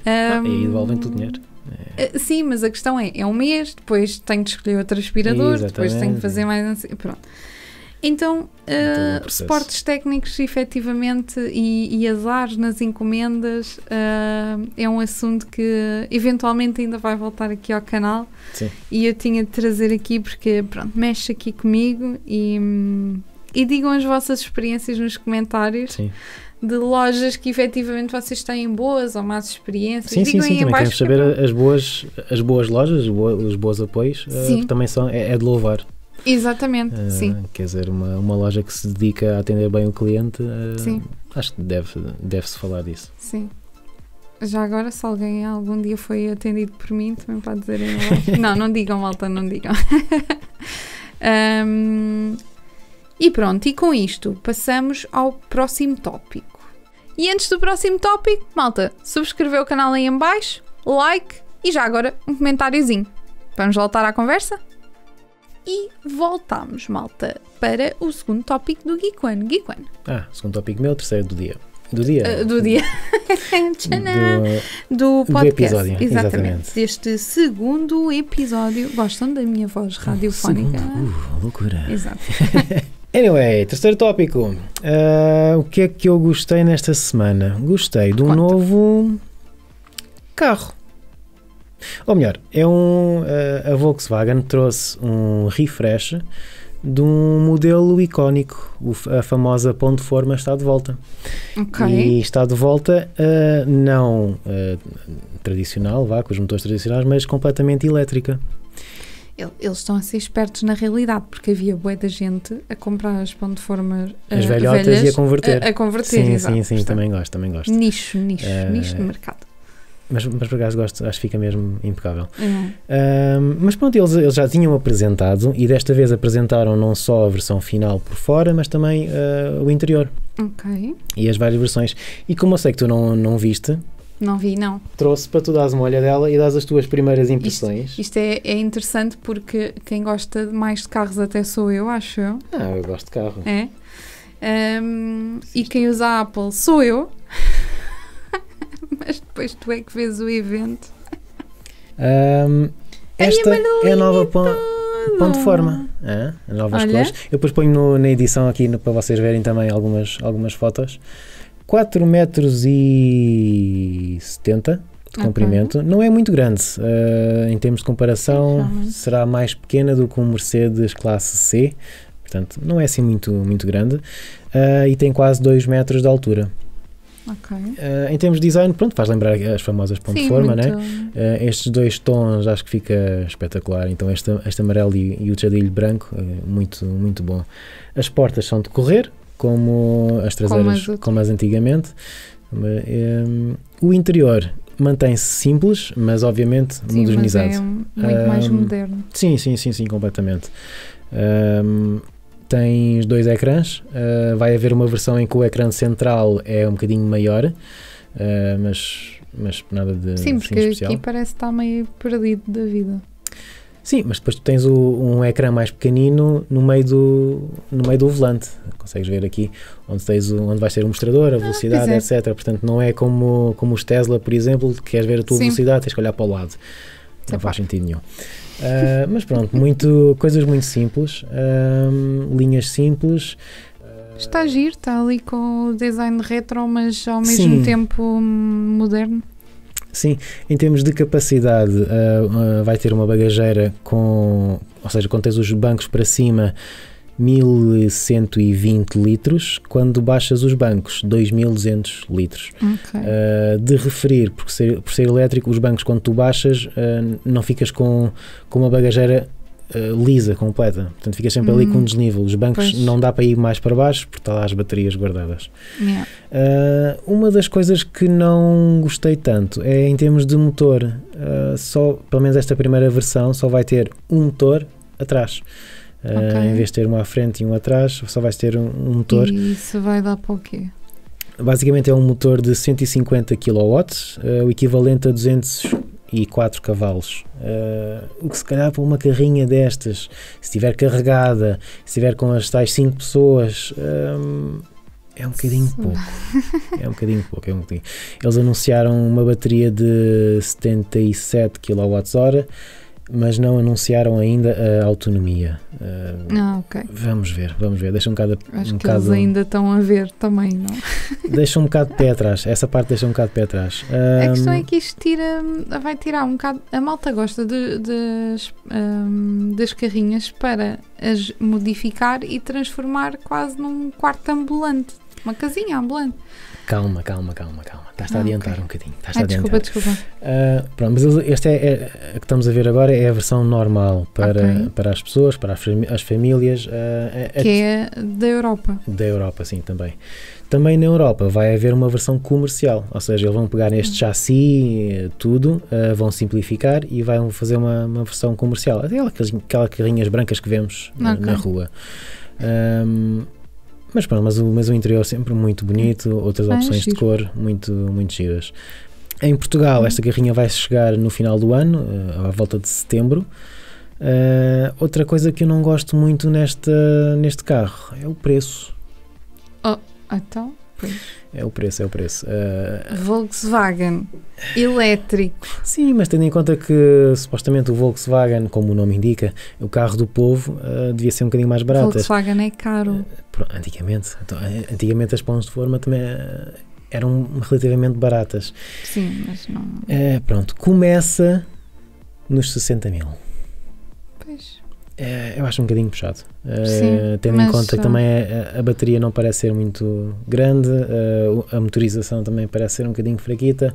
ah, e devolvem-te o dinheiro. É. Eh, sim, mas a questão é, é um mês, depois tenho de escolher outro aspirador, Exatamente. depois tenho de fazer mais... Pronto. Então, uh, suportes técnicos, efetivamente, e, e azar nas encomendas uh, é um assunto que eventualmente ainda vai voltar aqui ao canal. Sim. E eu tinha de trazer aqui porque, pronto, mexe aqui comigo e... Hum, e digam as vossas experiências nos comentários. Sim. De lojas que efetivamente vocês têm boas ou más experiências. Sim, digam sim, sim, também queremos saber as, boas, as boas lojas, os boas apoios, uh, também são, é, é de louvar. Exatamente, uh, sim. Quer dizer, uma, uma loja que se dedica a atender bem o cliente, uh, acho que deve-se deve falar disso. Sim. Já agora, se alguém algum dia foi atendido por mim, também pode dizer. não, não digam, malta, não digam. um, E pronto, e com isto passamos ao próximo tópico. E antes do próximo tópico, malta, subscreveu o canal aí em baixo, like e já agora um comentáriozinho. Vamos voltar à conversa? E voltamos, malta, para o segundo tópico do Geek One. Ah, segundo tópico meu, terceiro do dia. Do dia. Uh, do dia. do, do podcast. Do episódio, exatamente. exatamente. Deste segundo episódio. Gostam da minha voz ah, radiofónica? Uh, loucura. Exato. Anyway, terceiro tópico. Uh, o que é que eu gostei nesta semana? Gostei de um Quanto? novo carro. Ou melhor, é um. Uh, a Volkswagen trouxe um refresh de um modelo icónico. O, a famosa ponte forma está de volta. Okay. E está de volta, uh, não tradicional, vá, com os motores tradicionais, mas completamente elétrica. Eles estão a ser espertos na realidade, porque havia bué da gente a comprar as pão de forma As uh, velhotas velhas, e a eh, converter. A, a converter, Sim, sim, sim, também gosto, também gosto. Nicho, nicho, uh, nicho de mercado. Mas, mas por acaso gosto, acho que fica mesmo impecável. Uhum. mas pronto, eles, eles já tinham apresentado e desta vez apresentaram não só a versão final por fora, mas também o interior. Ok. E as várias versões. E como eu sei que tu não, não viste, não vi, não. Trouxe para tu dares uma olha dela e dás as tuas primeiras impressões. Isto, isto é, é, interessante porque quem gosta mais de carros até sou eu, acho eu. Ah, eu gosto de carro. É. Um, e quem é. usa a Apple sou eu. Mas depois tu é que vês o evento. Um, é esta é a nova pão. É, forma, novas Olha. cores. Eu depois ponho no, na edição aqui no, para vocês verem também algumas, algumas fotos. 4 metros e 70 de comprimento. Não é muito grande. Uh, em termos de comparação, será mais pequena do que um Mercedes classe C. Portanto, não é assim muito, muito grande. Uh, e tem quase 2 metros de altura. Okay. Uh, em termos de design, pronto, faz lembrar as famosas ponto não forma, muito... né? Uh, estes dois tons acho que fica espetacular. Então, este, este amarelo e, e o tchadilho branco, muito, muito bom. As portas são de correr, como as traseiras como as, como as antigamente. Ehm, o interior mantém-se simples, mas obviamente sim, modernizado. Mas é muito um, mais ehm, moderno. Sim, sim, sim, sim, completamente. Um, ehm, tens dois ecrãs. Uh, vai haver uma versão em que o ecrã central é um bocadinho maior, uh, mas, mas nada de. Sim, assim porque assim especial. aqui parece estar meio perdido da vida. Sim, mas depois tu tens o, um ecrã mais pequenino no meio do, no meio do volante. Consegues ver aqui onde, tens o, onde vais ter o mostrador, a ah, velocidade, ah, é. etc. Portanto, não é como, como os Tesla, por exemplo, que queres ver a tua Sim. velocidade, tens que olhar para o lado. Não faz sentido nenhum. Uh, mas pronto, muito, coisas muito simples, uh, linhas simples. Está a giro, está ali com o design retro, mas ao mesmo Sim. tempo moderno. Sim, em termos de capacidade, uh, uh, vai ter uma bagageira com, ou seja, quando tens os bancos para cima, 1120 litros, quando baixas os bancos, 2200 litros. Okay. Uh, de referir, porque ser, por ser elétrico, os bancos, quando tu baixas, não ficas com, com uma bagageira uh, lisa, completa. Portanto, fica sempre hum. ali com hum. um desnível. Os bancos pois. não dá para ir mais para baixo porque está lá as baterias guardadas. Yeah. Uh, uma das coisas que não gostei tanto é em termos de motor. Uh, só, pelo menos esta primeira versão, só vai ter um motor atrás. Okay. Em vez de ter um à frente e um atrás, só vai ter um, um motor. E isso vai dar para o quê? basicamente é um motor de 150 kW, uh, o equivalente a 200 e 4 cavalos. Eh, o que se calhar para uma carrinha destas, se estiver carregada, se estiver com as tais 5 pessoas, eh, é um bocadinho pouco. É um bocadinho pouco. É um bocadinho. Eles anunciaram uma bateria de 77 kWh mas não anunciaram ainda a autonomia. Ah, ah, ok. Vamos ver, vamos ver. Deixa um bocado. Acho um que bocado, eles ainda estão a ver também, não? Deixa um bocado de pé atrás. Essa parte deixa um bocado de pé atrás. a ah, questão é que isto tira, vai tirar um bocado. A malta gosta de, de um, ah, das carrinhas para as modificar e transformar quase num quarto ambulante uma casinha ambulante. Calma, calma, calma, calma. Estás-te ah, a adiantar okay. um bocadinho. Estás a desculpa, adiantar. desculpa. Uh, pronto, mas esta é, é, que estamos a ver agora é a versão normal para, okay. para as pessoas, para as famílias. Uh, a, a, que é da Europa. Da Europa, sim, também. Também na Europa vai haver uma versão comercial, ou seja, eles vão pegar este hum. chassi, eh, tudo, uh, vão simplificar e vão fazer uma, uma versão comercial. aquelas, aquelas carrinhas brancas que vemos eh, okay. na rua. Um, mas pronto, mas o, mas o interior é sempre muito bonito, hum. outras ah, é opções é de cor muito, muito giras. Em Portugal, esta carrinha vai chegar no final do ano, eh, à volta de setembro. Uh, outra coisa que eu não gosto muito nesta, neste carro é o preço. Oh, então, pois. É o preço, é o preço. Uh, Volkswagen, elétrico. Sim, mas tendo em conta que supostamente o Volkswagen, como o nome indica, o carro do povo, uh, devia ser um bocadinho mais barato. Volkswagen é caro. Uh, antigamente, então, eh, antigamente as pães de forma também eram relativamente baratas. Sim, mas não. É, pronto, começa nos 60 mil. É, eu acho um bocadinho puxado. Sim, uh, tendo em conta que eh, também a, a, bateria não parece ser muito grande, uh, a motorização também parece ser um bocadinho fraquita,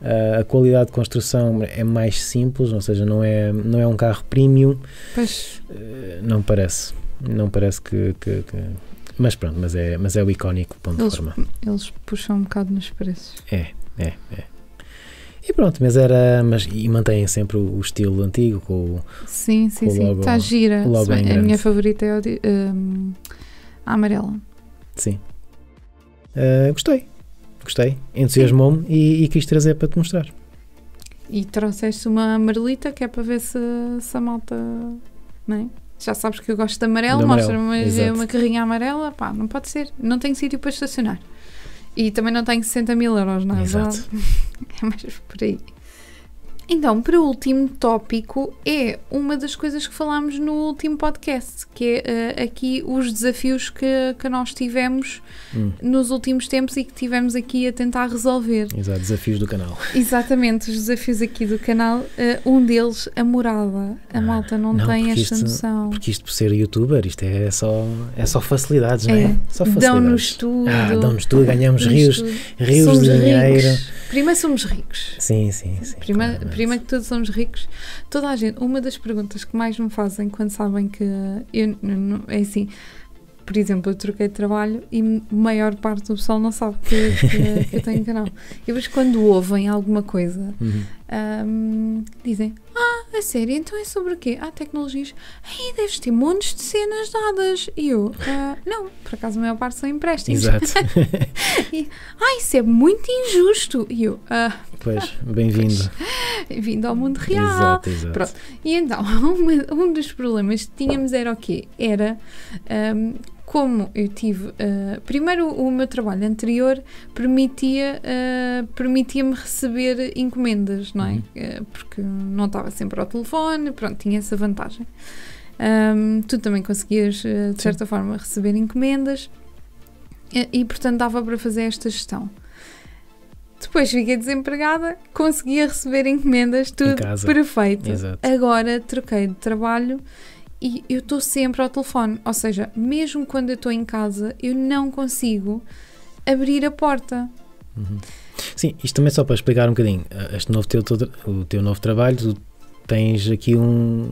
uh, a qualidade de construção é mais simples, ou seja, não é, não é um carro premium. Pois. não parece. Não parece que, que, que. mas pronto, mas é, mas é o icónico ponto eles, de forma. Eles puxam um bocado nos preços. É, é, é. E pronto, mas era. Mas, e mantém sempre o, o estilo antigo com Sim, sim, com logo, sim. Está gira. Logo bem, é a minha favorita é um, a amarela. Sim. Uh, gostei. Gostei. Entusiasmou-me e, e, quis trazer para te mostrar. E trouxeste uma amarelita que é para ver se, se a malta. Não é? já sabes que eu gosto de amarelo, mostra-me uma carrinha amarela, pá, não pode ser, não tenho sítio para estacionar. E também não tenho 60 mil euros, não é Exato. verdade? É mais por aí. Então, para o último tópico, é uma das coisas que falámos no último podcast, que é uh, aqui os desafios que, que nós tivemos hum. nos últimos tempos e que tivemos aqui a tentar resolver. Exato, desafios do canal. Exatamente, os desafios aqui do canal. Uh, um deles, a morada. A ah, malta não, não tem esta isto, noção. Porque isto, por ser youtuber, isto é só, é só facilidades, é. não é? Só facilidades. Dão-nos ah, tudo. Ah, dão-nos tudo, ganhamos rios, tudo. rios somos de dinheiro. Ricos. Primeiro somos ricos. Sim, sim, sim. Primeiro que todos somos ricos. Toda a gente. Uma das perguntas que mais me fazem quando sabem que. Eu, não, é assim. Por exemplo, eu troquei de trabalho e a maior parte do pessoal não sabe que, que, que eu tenho canal. E depois, quando ouvem alguma coisa. Uhum um, dizem: Ah, a série então é sobre o quê? Ah, tecnologias. Aí deves ter montes de cenas dadas. E eu: ah, Não, por acaso a maior parte são empréstimos. Exato. e, ah, isso é muito injusto. E eu: ah, Pois, bem-vindo. Vindo ao mundo real. Exato, exato. Pronto. E então, um, um dos problemas que tínhamos era o quê? Era. Um, como eu tive. Uh, primeiro, o meu trabalho anterior permitia, uh, permitia-me receber encomendas, não é? Uhum. Uh, porque não estava sempre ao telefone, pronto, tinha essa vantagem. Um, tu também conseguias, de certa Sim. forma, receber encomendas e, e, portanto, dava para fazer esta gestão. Depois fiquei desempregada, conseguia receber encomendas, tudo perfeito. Exato. Agora troquei de trabalho e eu estou sempre ao telefone. Ou seja, mesmo quando eu estou em casa, eu não consigo abrir a porta. Uhum. Sim, isto também só para explicar um bocadinho. Eh, este novo teu, o teu novo trabalho, tu tens aqui um,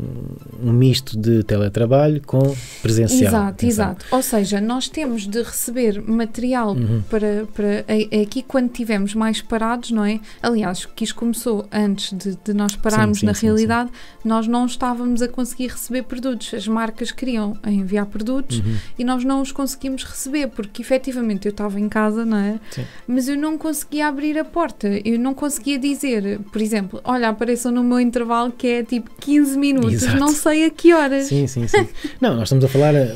um, misto de teletrabalho com presencial. Exato, exato. Ou seja, nós temos de receber material uhum. para, para aqui quando tivemos mais parados, não é? Aliás, que isto começou antes de, de nós pararmos sim, sim, na sim, realidade, nós não estávamos a conseguir receber produtos. As marcas queriam enviar produtos uhum. e nós não os conseguimos receber porque efetivamente eu estava em casa, não é? Mas eu não conseguia abrir a porta, eu não conseguia dizer, por exemplo, olha, apareçam no meu intervalo que é tipo 15 minutos, Exato. não sei a que horas. Sim, sim, sim. não, nós estamos a falar, eh,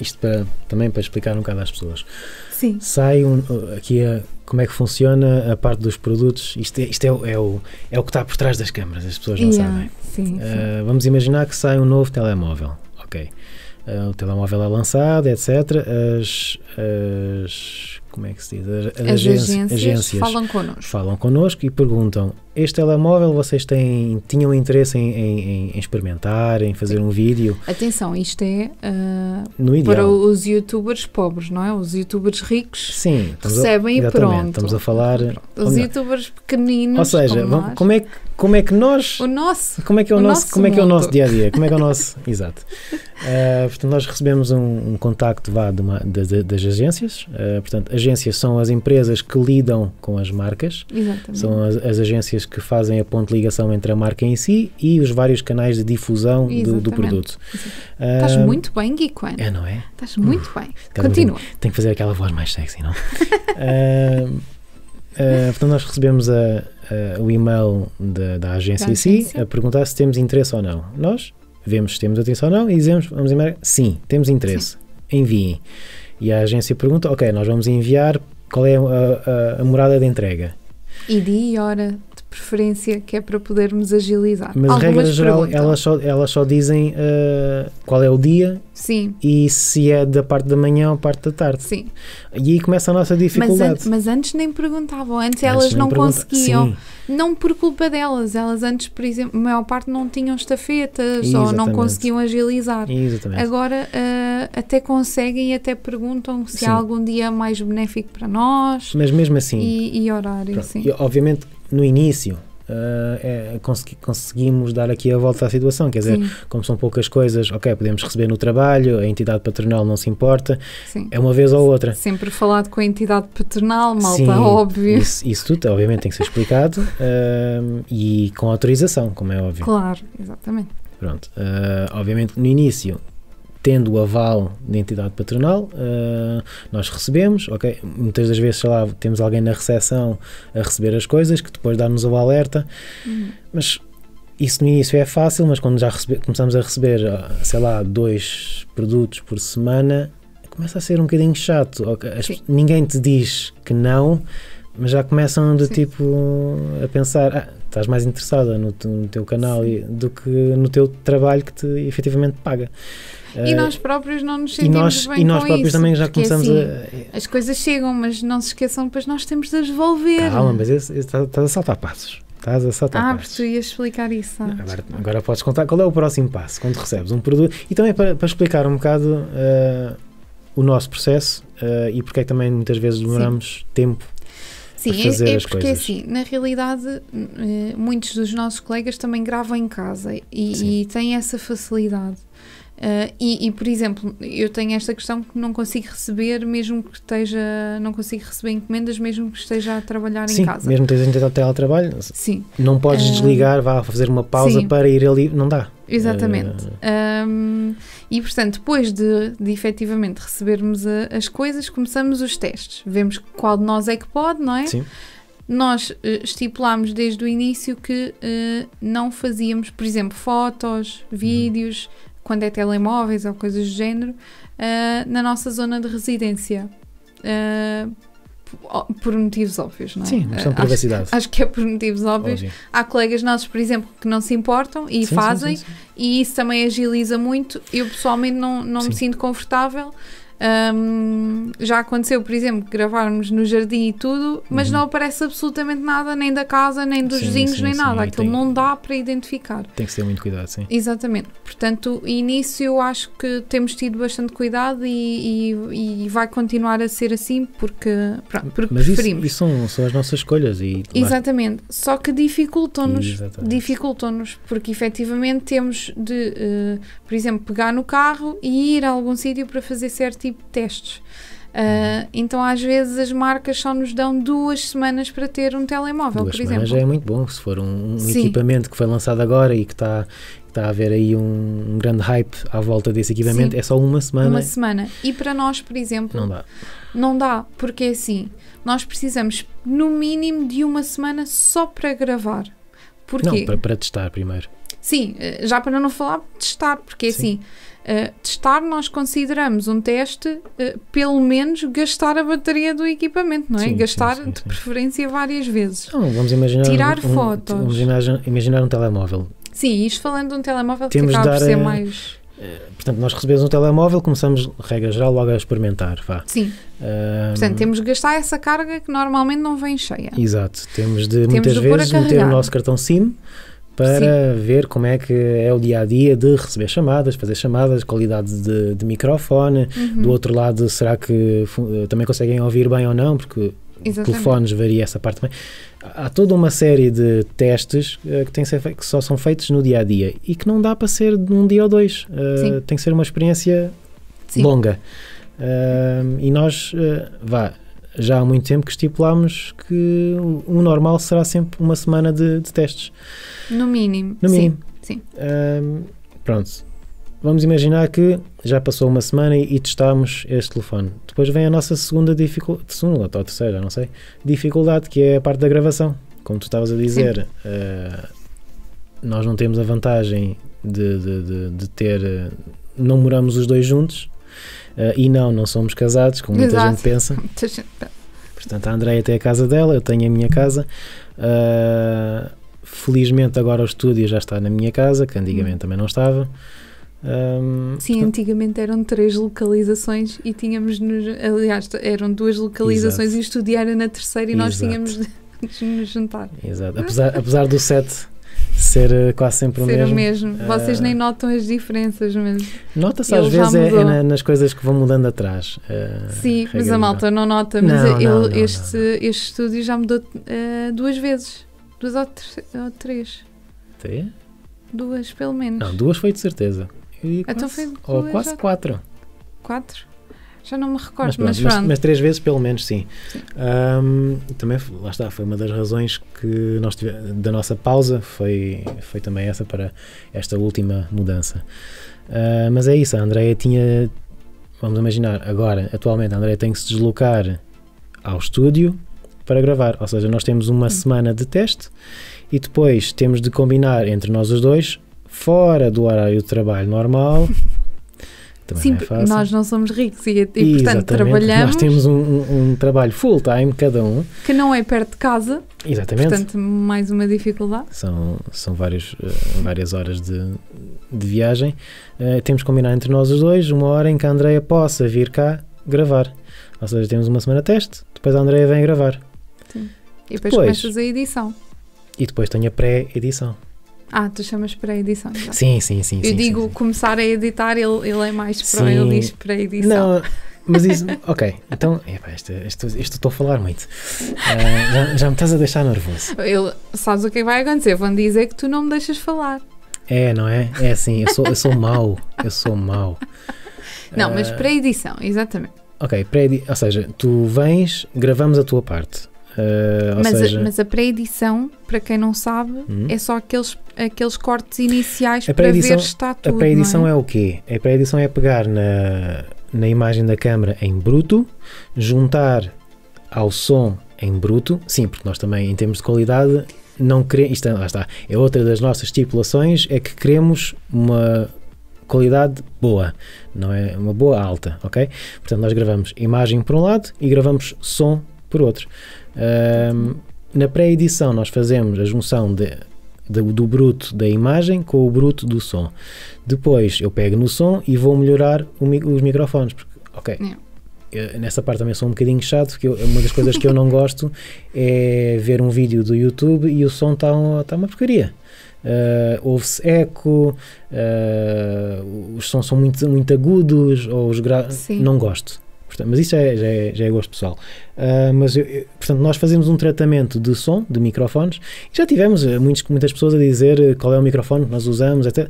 isto para, também para explicar um bocado às pessoas. Sim. Sai um, aqui a, como é que funciona a parte dos produtos. Isto é, isto é, é, o, é o que está por trás das câmaras, as pessoas não yeah, sabem. Sim, uh, sim. Eh, vamos imaginar que sai um novo telemóvel. Ok. Uh, o telemóvel é lançado, etc. As, as como é que se diz? As, as agências, agências, falam connosco. Falam connosco e perguntam: este telemóvel vocês têm, tinham interesse em, em, em experimentar, em fazer um vídeo? Atenção, isto é uh, para os youtubers pobres, não é? Os youtubers ricos Sim, recebem a, e pronto. estamos a falar... Pronto. Os youtubers pequeninos Ou seja, como, como, é que, como é que nós... O nosso. Como é que é o, o nosso, nosso como é que é o nosso dia-a-dia? -dia? Como é que é o nosso... Exato. Uh, portanto, nós recebemos um, um contacto vá, de uma, de, de, das agências. Uh, portanto, agências são as empresas que lidam com as marcas. Exatamente. São as, as agências que fazem a ponte de ligação entre a marca em si e os vários canais de difusão do, do, produto. Uh, Estás muito bem, Guiquan. É, não é? Estás muito uh, bem. Continua. Tem que fazer aquela voz mais sexy, não? uh, Uh, portanto, nós recebemos a, a, o e-mail da, agência da agência em si a perguntar se temos interesse ou não. Nós vemos se temos atenção ou não e dizemos, vamos enviar, sim, temos interesse, sim. enviem. E a agência pergunta, ok, nós vamos enviar, qual é a, a, a morada de entrega? E dia e hora preferência que é para podermos agilizar. Mas Algumas regra geral, elas só, elas só dizem uh, qual é o dia Sim. e se é da parte da manhã ou parte da tarde. Sim. E aí começa a nossa dificuldade. Mas, an mas antes nem perguntavam, antes, antes elas não pergunta. conseguiam. Sim. Não por culpa delas, elas antes, por exemplo, a maior parte não tinham estafetas Exatamente. ou não conseguiam agilizar. Exatamente. Agora uh, até conseguem e até perguntam se Sim. há algum dia mais benéfico para nós. Mas mesmo assim. E, e horário, Pronto. sim. E, obviamente no início, Uh, é, consegui, conseguimos dar aqui a volta à situação. Quer dizer, Sim. como são poucas coisas, ok, podemos receber no trabalho, a entidade patronal não se importa, Sim. é uma vez ou outra. Sempre falado com a entidade paternal malta, Sim, óbvio. Isso, isso tudo, obviamente, tem que ser explicado uh, e com autorização, como é óbvio. Claro, exatamente. Pronto, uh, obviamente no início tendo o aval da entidade patronal, uh, nós recebemos, ok? Muitas das vezes, sei lá, temos alguém na recepção a receber as coisas, que depois dá-nos o alerta, uhum. mas isso no início é fácil, mas quando já recebe, começamos a receber, eh, sei lá, dois produtos por semana, começa a ser um bocadinho chato, As, ninguém te diz que não, mas já começam do Sim. tipo a pensar, ah, estás mais interessada no, no teu canal e, do que no teu trabalho que te efetivamente paga. E uh, nós próprios não nos sentimos e nós, bem E nós próprios isso, também já é começamos assim, a... As coisas chegam, mas não se esqueçam, depois nós temos de as devolver. Calma, mas estás tá-, a saltar passos. Estás a saltar ah, passos. Ah, tu ias explicar isso. agora, agora, podes contar qual é o próximo passo, quando recebes um produto. E também para, para explicar um bocado... Uh, o nosso processo uh, e porque é que também muitas vezes demoramos Sim. tempo Sim, é, é porque assim, na realidade, eh, muitos dos nossos colegas também gravam em casa e, e têm essa facilidade. Uh, e, e, por exemplo, eu tenho esta questão que não consigo receber, mesmo que esteja, não consigo receber encomendas, mesmo que esteja a trabalhar sim, em casa. Mesmo que esteja a teletrabalho, sim. não podes uh, desligar, vá fazer uma pausa sim. para ir ali, não dá. Exatamente. Uh, ah, um, e portanto, depois de, de efetivamente recebermos a, as coisas, começamos os testes. Vemos qual de nós é que pode, não é? Sim nós eh, estipulámos desde o início que uh, não fazíamos, por exemplo, fotos, uhum. vídeos, quando é telemóveis ou coisas do género, uh, na nossa zona de residência. Uh, por motivos óbvios, não é? Sim, questão ah, de privacidade. Acho, acho, que é por motivos óbvios. Óbvio. Há colegas nossos, por exemplo, que não se importam e sim, fazem, sim, sim, e isso também agiliza muito. Eu pessoalmente não, não me sinto confortável. Um, já aconteceu, por exemplo, gravarmos no jardim e tudo, mas uhum. não aparece absolutamente nada, nem da casa, nem dos sim, vizinhos, sim, nem sim, nada. Aquilo tem, não dá para identificar. Tem que ter muito cuidado, sim. Exatamente. Portanto, início eu acho que temos tido bastante cuidado e, e, e vai continuar a ser assim porque, pronto, porque mas preferimos. Isso, isso são, são, as nossas escolhas. E, Exatamente. Só que dificultam-nos, dificultam-nos, porque efetivamente temos de, uh, por exemplo, pegar no carro e ir a algum sítio para fazer certo tipo de testes. Uh, então, às vezes, as marcas só nos dão duas semanas para ter um telemóvel, duas por exemplo. Mas é muito bom. Se for um, um equipamento que foi lançado agora e que está tá a haver aí um, um, grande hype à volta desse equipamento, Sim. é só uma semana. Uma semana. E para nós, por exemplo, não dá. Não dá, porque é assim, nós precisamos no mínimo de uma semana só para gravar. Porquê? Não, para, para testar primeiro. Sim, eh, já para não falar testar, porque é Sim. assim testar, eh, nós consideramos um teste, uh, pelo menos, gastar a bateria do equipamento, não é? Sim, gastar, sim, sim, de preferência, várias vezes. Não, vamos imaginar. Tirar um, fotos. vamos imaginar, imaginar um telemóvel. Sim, isto falando de um telemóvel Temos que acaba por ser a, mais. Eh, portanto, nós recebemos um telemóvel, começamos, regra geral, logo a experimentar. Vá. Sim. portanto, temos de gastar essa carga que normalmente não vem cheia. Exato. Temos de, Temos muitas de vezes, meter o nosso cartão SIM, para Sim. ver como é que é o dia a dia de receber chamadas, fazer chamadas, qualidade de, de microfone. Uhum. Do outro lado, será que também conseguem ouvir bem ou não? Porque Exatamente. telefones varia essa parte também. Há toda uma série de testes uh, que, tem que só são feitos no dia a dia e que não dá para ser de um dia ou dois. Uh, tem que ser uma experiência Sim. longa. Uh, e nós, vá, já há muito tempo que estipulámos que o normal será sempre uma semana de, de testes. No mínimo. No mínimo. Sim. sim. Um, pronto. Vamos imaginar que já passou uma semana e, e testámos este telefone. Depois vem a nossa segunda dificuldade, segunda ou terceira, não sei, dificuldade, que é a parte da gravação. Como tu estavas a dizer, uh, nós não temos a vantagem de, de, de, de ter. Ah, não moramos os dois juntos, Uh, e não, não somos casados, como muita gente pensa. Portanto, a Andréia tem a casa dela, eu tenho a minha casa. Uh, felizmente agora o estúdio já está na minha casa, que antigamente também não estava. Um, ah, Sim, portanto, antigamente eram três localizações e tínhamos, nos, aliás, eram duas localizações exato. e o estúdio era na terceira e exato. nós tínhamos de nos juntar. Exato, apesar, apesar do set ser eh, quase sempre o ser mesmo. o mesmo. Uh, Vocês nem notam as diferenças, mas. Nota-se às vezes é, é, nas coisas que vão mudando atrás. Uh, Sim, mas a malta não nota, mas não, eu, não, não, este, este estúdio já mudou uh, duas vezes. Duas ou, ou três. Três? Duas, pelo menos. Não, duas foi de certeza. Então quase, então foi duas ou quase quatro. Quatro? Já não me recordo, mas pronto. Mas, pronto. Mas, mas, três vezes, pelo menos, sim. sim. Um, também, lá está, foi uma das razões que nós da nossa pausa, foi, foi também essa para esta última mudança. Uh, mas é isso, a Andrea tinha, vamos imaginar, agora, atualmente, a Andrea tem que se deslocar ao estúdio para gravar, ou seja, nós temos uma sim. semana de teste e depois temos de combinar entre nós os dois, fora do horário de trabalho normal. Também Sim, não é nós não somos ricos e, e portanto, trabalhamos. Nós temos um, um, trabalho full-time, cada um. Que não é perto de casa. Exatamente. Portanto, mais uma dificuldade. São, são vários, eh, várias horas de, de viagem. Uh, temos que combinar entre nós os dois uma hora em que a Andreia possa vir cá gravar. Ou seja, temos uma semana de teste, depois a Andreia vem gravar. Sim. E depois, depois começas a edição. E depois tenho a pré-edição. Ah, tu chamas para edição. Já. Então. Sim, sim, sim. Eu sim, digo sim, sim. começar a editar, ele, ele é mais para, ele diz para edição. Não, mas isso, ok, então, epa, isto, isto, isto estou a falar muito. Uh, já, já, me estás a deixar nervoso. Ele, sabes o é que vai acontecer? Vão dizer que tu não me deixas falar. É, não é? É assim, eu sou, eu sou mau, eu sou mau. Não, uh, mas ah. para edição, exatamente. Ok, edição. ou seja, tu vens, gravamos a tua parte Uh, mas, seja... a, mas, a, pré-edição, para quem não sabe, hum? é só aqueles, aqueles cortes iniciais para ver está tudo. A é? pré-edição é? é? o quê? A pré-edição é pegar na, na imagem da câmera em bruto, juntar ao som em bruto, sim, porque nós também, em termos de qualidade, não queremos. Isto é, lá está, é outra das nossas estipulações, é que queremos uma qualidade boa, não é uma boa alta, ok? Portanto, nós gravamos imagem por um lado e gravamos som por outro. Um, na pré-edição, nós fazemos a junção de, de, do bruto da imagem com o bruto do som. Depois, eu pego no som e vou melhorar o, os microfones. Porque, ok. Não. É. nessa parte também sou um bocadinho chato, porque eu, uma das coisas que eu não gosto é ver um vídeo do YouTube e o som está tá uma porcaria. Uh, ah, Houve-se eco, uh, os sons são muito, muito agudos, ou os gra... não gosto. Portanto, mas isso é, já, é, já é gosto pessoal. Uh, mas, eu, eu, portanto, nós fazemos um tratamento de som, de microfones, e já tivemos ah, muitos, muitas pessoas a dizer ah, qual é o microfone que nós usamos, até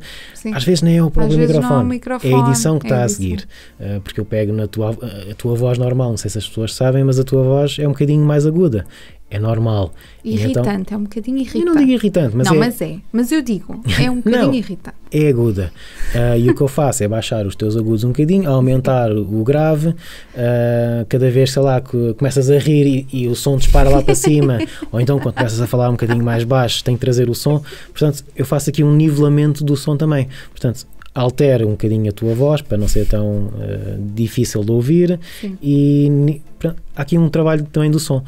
às vezes nem é o próprio microfone, é microfone, é a edição que é está a seguir, uh, porque eu pego na tua, a tua voz normal, não sei se as pessoas sabem, mas a tua voz é um bocadinho mais aguda, é normal. Então- irritante, então, é um bocadinho irritante. Eu não digo irritante, mas não, é. Não, mas é. Mas eu digo, é um bocadinho não, irritante. É aguda. Uh, e o que eu faço é baixar os teus agudos um bocadinho, aumentar o grave. Uh, cada vez, sei lá, que começas a rir e, e o som dispara lá para cima, ou então quando começas a falar um bocadinho mais baixo, tem que trazer o som. Portanto, eu faço aqui um nivelamento do som também. Portanto, altera um bocadinho a tua voz para não ser tão uh, difícil de ouvir. Sim. E pronto, há aqui um trabalho também do som.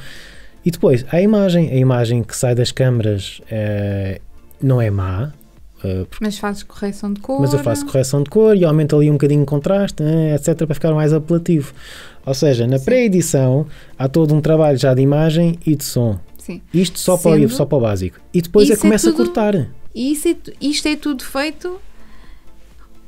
E depois, a imagem, a imagem que sai das câmaras é, não é má. É, mas fazes correção de cor. Mas eu né? faço correção de cor e aumento ali um bocadinho o contraste, né, etc., para ficar mais apelativo. Ou seja, na pré-edição há todo um trabalho já de imagem e de som. Sim. Isto só, Sendo, para, só para o básico. E depois é é tudo, a cortar. Isso é isto é tudo feito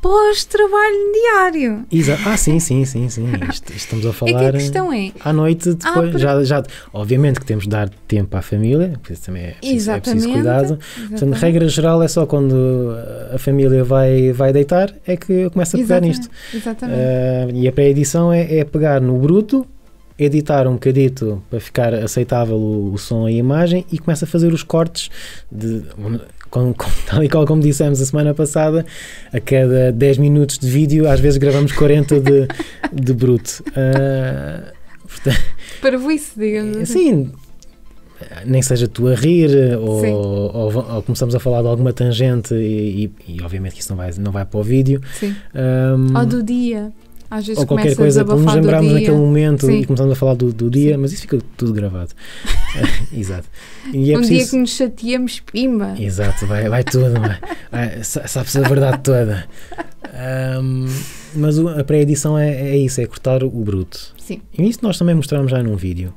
pós-trabalho diário. Exato. Ah, sim, sim, sim, sim. estamos a falar. É que a eh, questão é. À noite, ah, depois. Ah, por... já, já, obviamente que temos de dar tempo à família, porque também é preciso, é preciso cuidado. Exatamente. Portanto, regra geral é só quando a família vai, vai deitar é que eu começo a pegar exatamente, nisto. Exatamente. Uh, e a pré-edição é, é pegar no bruto editar um bocadito para ficar aceitável o, o, som e a imagem e começa a fazer os cortes de com, com, tal e qual como dissemos a semana passada, a cada 10 minutos de vídeo, às vezes gravamos 40 de, de bruto. Uh, portanto, Para isso, digamos. Assim. Sim, nem seja tu a rir ou, ou, ou, começamos a falar de alguma tangente e, e, e, obviamente que isso não vai, não vai para o vídeo. Sim. Um, ou do dia. Às vezes ou qualquer coisa, a nos lembrámos naquele momento Sim. e começámos a falar do, do dia, Sim. mas isso fica tudo gravado. Exato. E é um preciso... dia que nos chateamos, pimba. Exato, vai, vai tudo, é? vai. vai Sabe-se a verdade toda. Um, mas o, a pré-edição é, é, isso, é cortar o bruto. Sim. E isso nós também mostramos já num vídeo.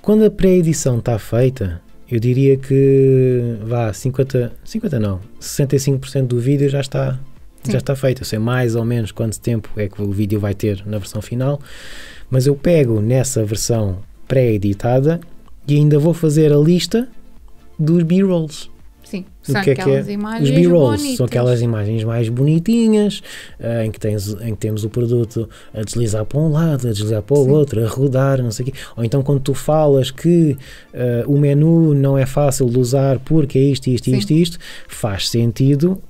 Quando a pré-edição está feita, eu diria que vá, 50, 50 não, 65% do vídeo já está Sim. já está feito. Eu sei mais ou menos quanto tempo é que o vídeo vai ter na versão final, mas eu pego nessa versão pré-editada e ainda vou fazer a lista dos B-rolls. Sim, são que é é? aquelas é, imagens Os são aquelas imagens mais bonitinhas uh, em, que tens, em que temos o produto a deslizar para um lado, a deslizar para o Sim. outro, a rodar, não sei o quê. Ou então quando tu falas que uh, o menu não é fácil de usar porque é isto, isto, Sim. isto, isto, faz sentido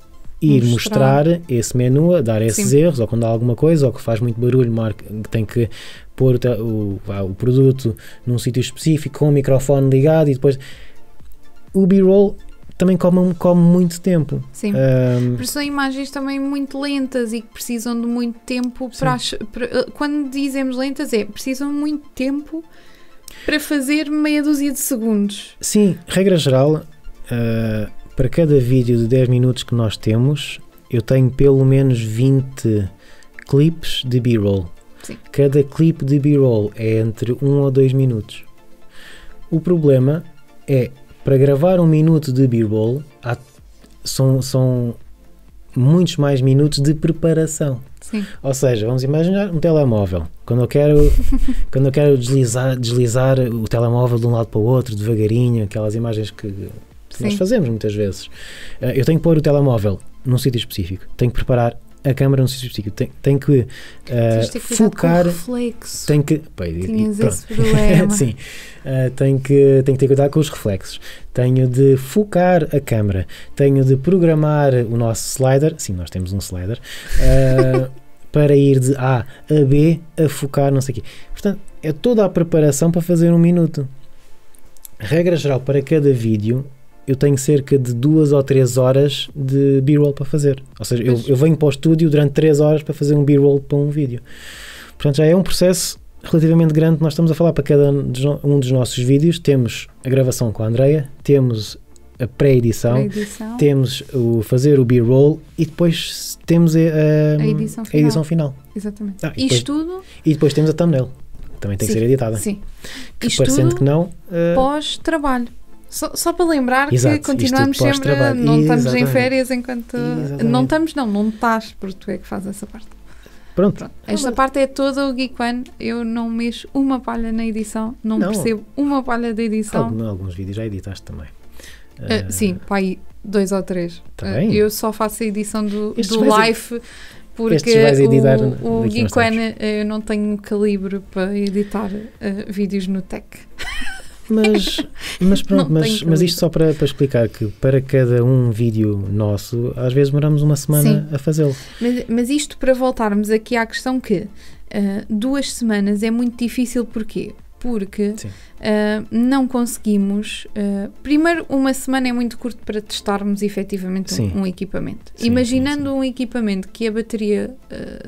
ir mostrar. mostrar, esse menu, dar esses Sim. erros, ou quando há alguma coisa, ou que faz muito barulho, marca, tem que pôr o, o produto num sítio específico, com o microfone ligado e depois. O B-roll também come, come muito tempo. Sim. Um, Porque são imagens também muito lentas e que precisam de muito tempo para, para, eh, Quando dizemos lentas, é precisam muito tempo para fazer meia dúzia de segundos. Sim, regra geral. Uh, para cada vídeo de 10 minutos que nós temos, eu tenho pelo menos 20 clipes de B-roll. Cada clipe de B-roll é entre 1 ou 2 minutos. O problema é, para gravar um minuto de B-roll, são, são muitos mais minutos de preparação. Sim. Ou seja, vamos imaginar um telemóvel. Quando eu quero, quando eu quero deslizar, deslizar o telemóvel de um lado para o outro, devagarinho, aquelas imagens que Sim. Nós fazemos muitas vezes. Eh, eu tenho que pôr o telemóvel num sítio específico, tenho que preparar a câmara num sítio específico, tenho que uh, focar. Tem que. esse problema. Sim, uh, que, tenho que ter cuidado com os reflexos. Tenho de focar a câmara, tenho de programar o nosso slider. Sim, nós temos um slider. Uh, para ir de A a B a focar, não sei o quê. Portanto, é toda a preparação para fazer um minuto. Regra geral, para cada vídeo, eu tenho cerca de duas ou três horas de B-roll para fazer. Ou seja, eu, eu venho para o estúdio durante três horas para fazer um B-roll para um vídeo. Portanto, já é um processo relativamente grande. Nós estamos a falar para cada um dos nossos vídeos. Temos a gravação com a Andreia, temos a pré-edição, pré temos o fazer o B-roll e depois temos a, a, a, edição, final. a edição, final. Exatamente. Ah, e Isto depois, tudo. E depois temos a thumbnail. Também tem sim, que ser editada. Sim. Que Isto parecendo que não. Uh, Pós-trabalho. Só, só para lembrar Exato, que continuamos sempre, não Exatamente. estamos em férias enquanto. Exatamente. Não estamos, não, não estás, porque tu é que fazes essa parte. Pronto. Pronto. Esta ah, mas... parte é toda o Geek One. Eu não mexo uma palha na edição, não, não. percebo uma palha da edição. Algum, alguns vídeos já editaste também. Uh, uh, sim, ah, pai, dois ou três. Tá uh, eu só faço a edição do, do live. Porque o, o Geek One eu não tenho calibre para editar vídeos no tech. Mas, mas pronto, mas, mas isto só para, para, explicar que para cada um vídeo nosso, às vezes demoramos uma semana Sim. a fazê-lo. Mas, mas, isto para voltarmos aqui à questão que uh, duas semanas é muito difícil, porquê? porque uh, não conseguimos. Uh, primeiro, uma semana é muito curto para testarmos efetivamente um, um, equipamento. Sim, Imaginando sim, sim. um equipamento que a bateria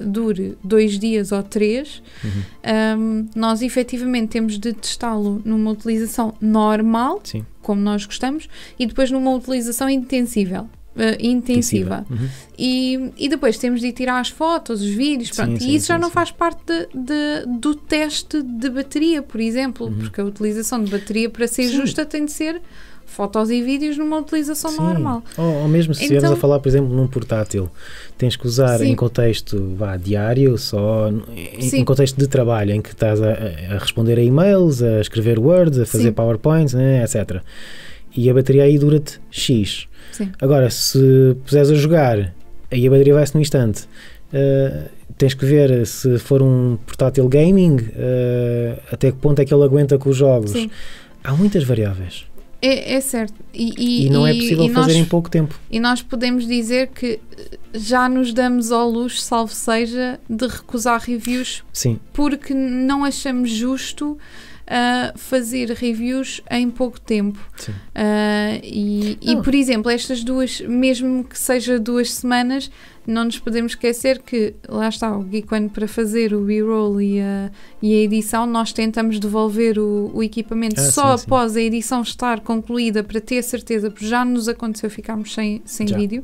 uh, dure dois dias ou três, uhum. um, nós efetivamente temos de testá-lo numa utilização normal, como nós gostamos, e depois numa utilização intensível. Uh, intensiva. Uhum. E, e depois temos de tirar as fotos, os vídeos, pronto, sim, e isso sim, já não faz parte de, de, do teste de bateria, por exemplo, uhum. porque a utilização de bateria, para ser justa, tem de ser fotos e vídeos numa utilização normal. Ou, ou mesmo se estivermos então, a falar, por exemplo, num portátil, tens que usar em contexto vá, diário, só em, em, contexto de trabalho, em que estás a, a responder a e-mails, a escrever Word, a fazer powerpoints, né, etc e a bateria aí dura-te X. Sim. Agora, se puseres a jogar, aí a bateria vai-se no instante. Uh, tens que ver se for um portátil gaming, uh, até que ponto é que ele aguenta com os jogos. Sim. Há muitas variáveis. É, é certo. E, e, e não é e, é possível fazer em pouco tempo. E nós podemos dizer que já nos damos ao luxo, salvo seja, de recusar reviews Sim. porque não achamos justo a fazer reviews em pouco tempo. Sim. Uh, e, e, por exemplo, estas duas, mesmo que seja duas semanas, não nos podemos esquecer que lá está o Geek One para fazer o B-roll e a, e a edição, nós tentamos devolver o, o equipamento ah, só sim, após sim. a edição estar concluída para ter certeza, porque já nos aconteceu ficarmos sem, sem vídeo.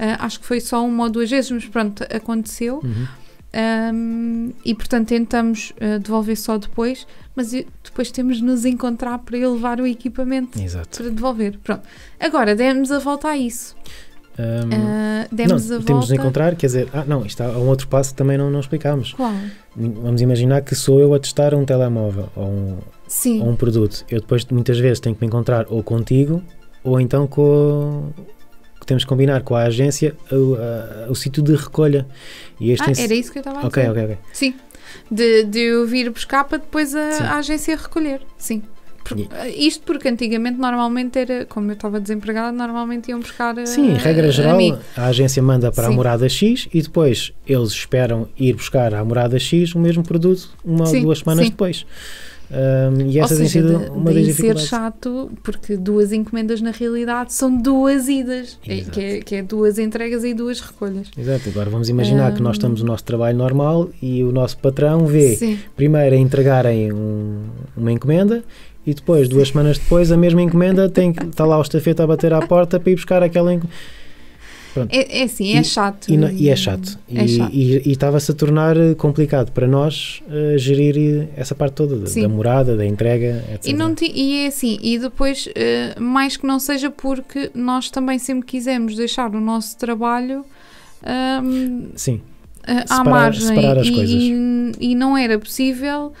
Uh, acho que foi só uma ou duas vezes, mas pronto, aconteceu. Uhum. Um, e portanto tentamos uh, devolver só depois, mas depois temos de nos encontrar para elevar o equipamento Exato. para devolver. Pronto. Agora demos a volta a isso. Um, uh, ah, demos não, a temos volta. de encontrar, quer dizer, ah, não, isto há um outro passo que também não, não explicámos. Qual? Vamos imaginar que sou eu a testar um telemóvel ou um, ou um produto. Eu depois muitas vezes tenho que me encontrar ou contigo ou então com temos que combinar com a agência o, o sítio de recolha. E este ah, era isso que eu estava a dizer. Ok, ok, ok. Sim, de, de eu vir buscar para depois a, a agência recolher, sim. Por, eh, isto porque antigamente normalmente era, como eu estava desempregada, normalmente iam buscar. Eh, sim, a, regra geral, a, a, agência manda para sim. a morada X e depois eles esperam ir buscar à morada X o mesmo produto uma sim, ou duas semanas sim. depois. Um, e essa Ou seja, tem sido de, uma das dificuldades. ser chato, porque duas encomendas na realidade são duas idas, é, que, é, que, é, duas entregas e duas recolhas. Exato, agora vamos imaginar um, que nós estamos o nosso trabalho normal e o nosso patrão vê sim. primeiro a entregarem um, uma encomenda e depois, duas semanas depois, a mesma encomenda tem que estar tá lá o estafeta a bater à porta para ir buscar aquela encomenda é, é assim, é e, chato. E, e, é chato. É e estava-se a tornar eh, complicado para nós uh, gerir eh, essa parte toda da, da, morada, da entrega, etc. E, não te, e é assim, e depois, uh, mais que não seja porque nós também sempre quisemos deixar o nosso trabalho. Um, ehm, Sim. Uh, à separar, margem separar e, e, e, não era possível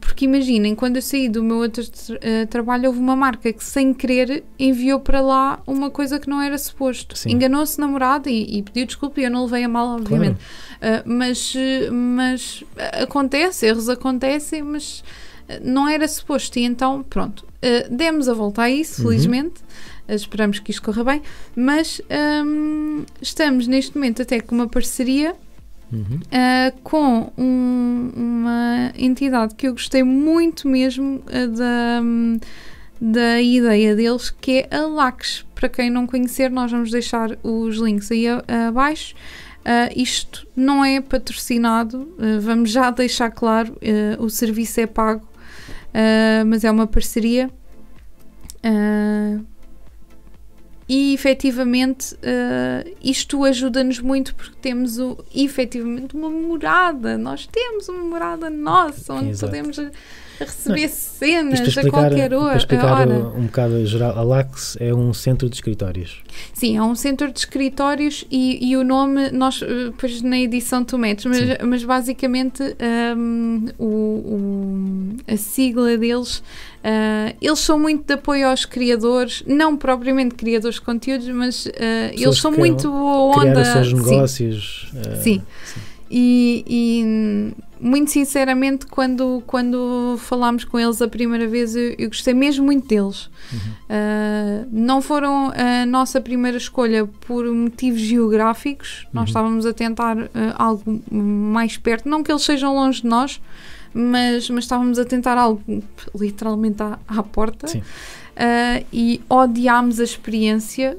porque imaginem, quando eu saí do meu outro eh, trabalho, houve uma marca que, sem querer, enviou para lá uma coisa que não era suposto. Enganou-se namorado e, e, pediu desculpa, e eu não levei a mal, obviamente. Claro. Uh, eh, mas, mas acontece, erros acontecem, mas eh, não era suposto. E então, pronto, uh, demos a volta a isso, uhum. felizmente. esperamos que isto corra bem. Mas um, ehm, estamos neste momento até com uma parceria Uhum. Uh, com um, uma entidade que eu gostei muito mesmo uh, da, um, da ideia deles, que é a LAX. Para quem não conhecer, nós vamos deixar os links aí abaixo. Uh, isto não é patrocinado, vamos já deixar claro, o serviço é pago, mas é uma parceria. E efetivamente uh, isto ajuda-nos muito porque temos o, efetivamente uma morada, nós temos uma morada nossa onde Exato. podemos receber cenas a qualquer hora. Para explicar hora. um bocado geral, a LAX é um centro de escritórios. Sim, é um centro de escritórios e, e o nome, nós eh, pois na edição tu metes, mas, mas basicamente um, ehm, o, o, a sigla deles. Uh, eles são muito de apoio aos criadores, não propriamente criadores de conteúdos, mas uh, eles são muito boa onda. Criar os seus negócios. Sim. Uh, sim. sim. E, e, muito sinceramente, quando, quando falámos com eles a primeira vez, eu, eu gostei mesmo muito deles. Uhum. Uh, não foram a nossa primeira escolha por motivos geográficos, uhum. nós estávamos a tentar uh, algo mais perto, não que eles sejam longe de nós, mas, mas estávamos a tentar algo literalmente à, à porta. Sim uh, e odiámos a experiência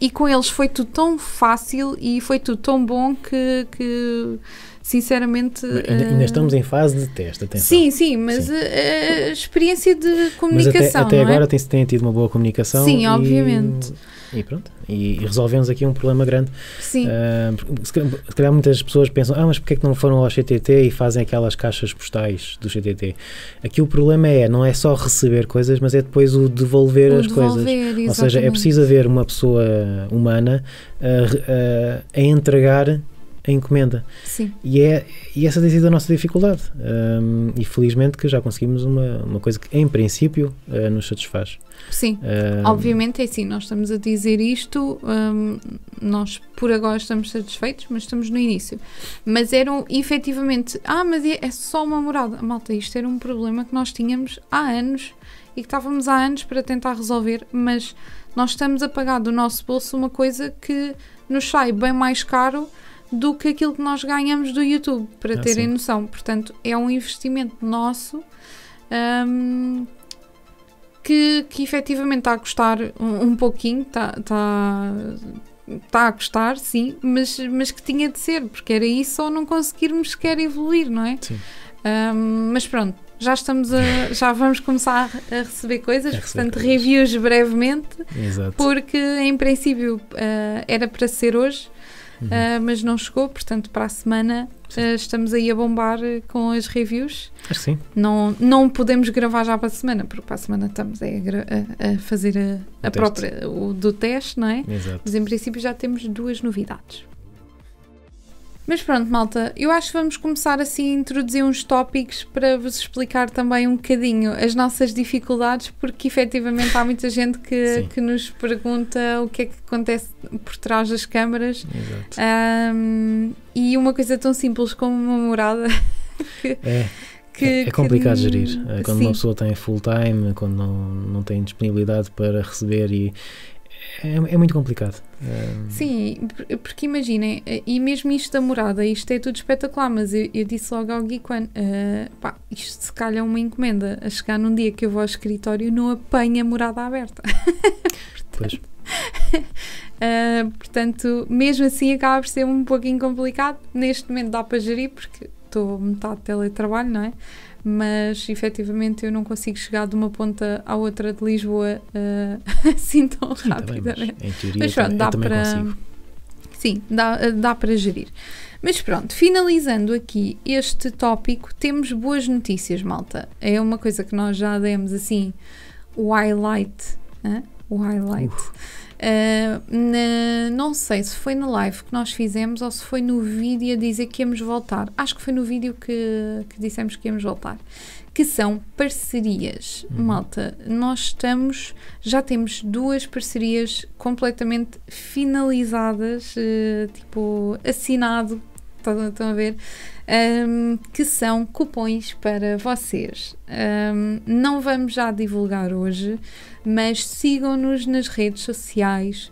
e com eles foi tudo tão fácil e foi tudo tão bom que, que sinceramente. Ainda, uh... estamos em fase de teste, atenção. Sim, sim, mas sim. A, a, experiência de comunicação. Mas até, até é? agora é? tem-se tem tido uma boa comunicação. Sim, e, obviamente. E pronto e, e resolvemos aqui um problema grande. Sim. Uh, se, calhar, muitas pessoas pensam, ah, mas porquê é que não foram ao CTT e fazem aquelas caixas postais do CTT? Aqui o problema é, não é só receber coisas, mas é depois o devolver o as devolver, coisas. Exatamente. Ou seja, é preciso haver uma pessoa humana a, a, a entregar a encomenda. Sim. E, é, e essa tem sido a nossa dificuldade. Um, e felizmente que já conseguimos uma, uma coisa que, em princípio, uh, nos satisfaz. Sim, um, obviamente é assim, nós estamos a dizer isto, um, nós por agora estamos satisfeitos, mas estamos no início. Mas eram efetivamente, ah, mas é, é só uma morada. Malta, isto era um problema que nós tínhamos há anos e que estávamos há anos para tentar resolver, mas nós estamos a pagar do nosso bolso uma coisa que nos sai bem mais caro do que aquilo que nós ganhamos do YouTube, para é terem assim. noção. Portanto, é um investimento nosso um, que, que efetivamente está a custar um, um pouquinho, está. está Está a custar, sim, mas, mas que tinha de ser, porque era isso ou não conseguirmos sequer evoluir, não é? Sim. Um, mas pronto, já estamos a, já vamos começar a receber coisas, a receber portanto coisas. reviews brevemente, Exato. porque em princípio uh, era para ser hoje, uh, mas não chegou, portanto, para a semana uh, estamos aí a bombar ah, com as reviews. sim. Não, não podemos gravar já para a semana, porque para a semana estamos a, a, a fazer a, a própria, o do teste, não é? Exato. Mas em princípio já temos duas novidades. Mas pronto, malta, eu acho que vamos começar assim a introduzir uns tópicos para vos explicar também um bocadinho as nossas dificuldades, porque efetivamente há muita gente que, que nos pergunta o que é que acontece por trás das câmaras. Exato. Um, e uma coisa tão simples como uma morada. que, é. Que, é, é complicado que... gerir. Eh, quando Sim. uma pessoa tem full time, quando não, não tem disponibilidade para receber e, é, é, muito complicado. É... Sim, porque imaginem, e mesmo isto da morada, isto é tudo espetacular, mas eu, eu disse logo ao Gui quando, uh, pá, isto se calhar é uma encomenda. A chegar num dia que eu vou ao escritório, não apanha a morada aberta. pois. uh, portanto, mesmo assim acaba por ser um pouquinho complicado. Neste momento dá para gerir, porque estou metade de teletrabalho, não é? mas efetivamente eu não consigo chegar de uma ponta à outra de Lisboa uh, assim tão Sim, rapidamente. Tá bem, mas, em teoria, mas pronto, eu dá para. Sim, dá, eh, dá para gerir. Mas pronto, finalizando aqui este tópico, temos boas notícias, malta. É uma coisa que nós já demos assim, o highlight. Hein? O highlight. Ah, na, não sei se foi na live que nós fizemos ou se foi no vídeo a dizer que íamos voltar. Acho que foi no vídeo que, que dissemos que íamos voltar. Que são parcerias. Uhum. Malta, nós estamos, já temos duas parcerias completamente finalizadas, uh, tipo, assinado. Estão, estão a ver? um, que são cupons para vocês. Um, não vamos já divulgar hoje, mas sigam-nos nas redes sociais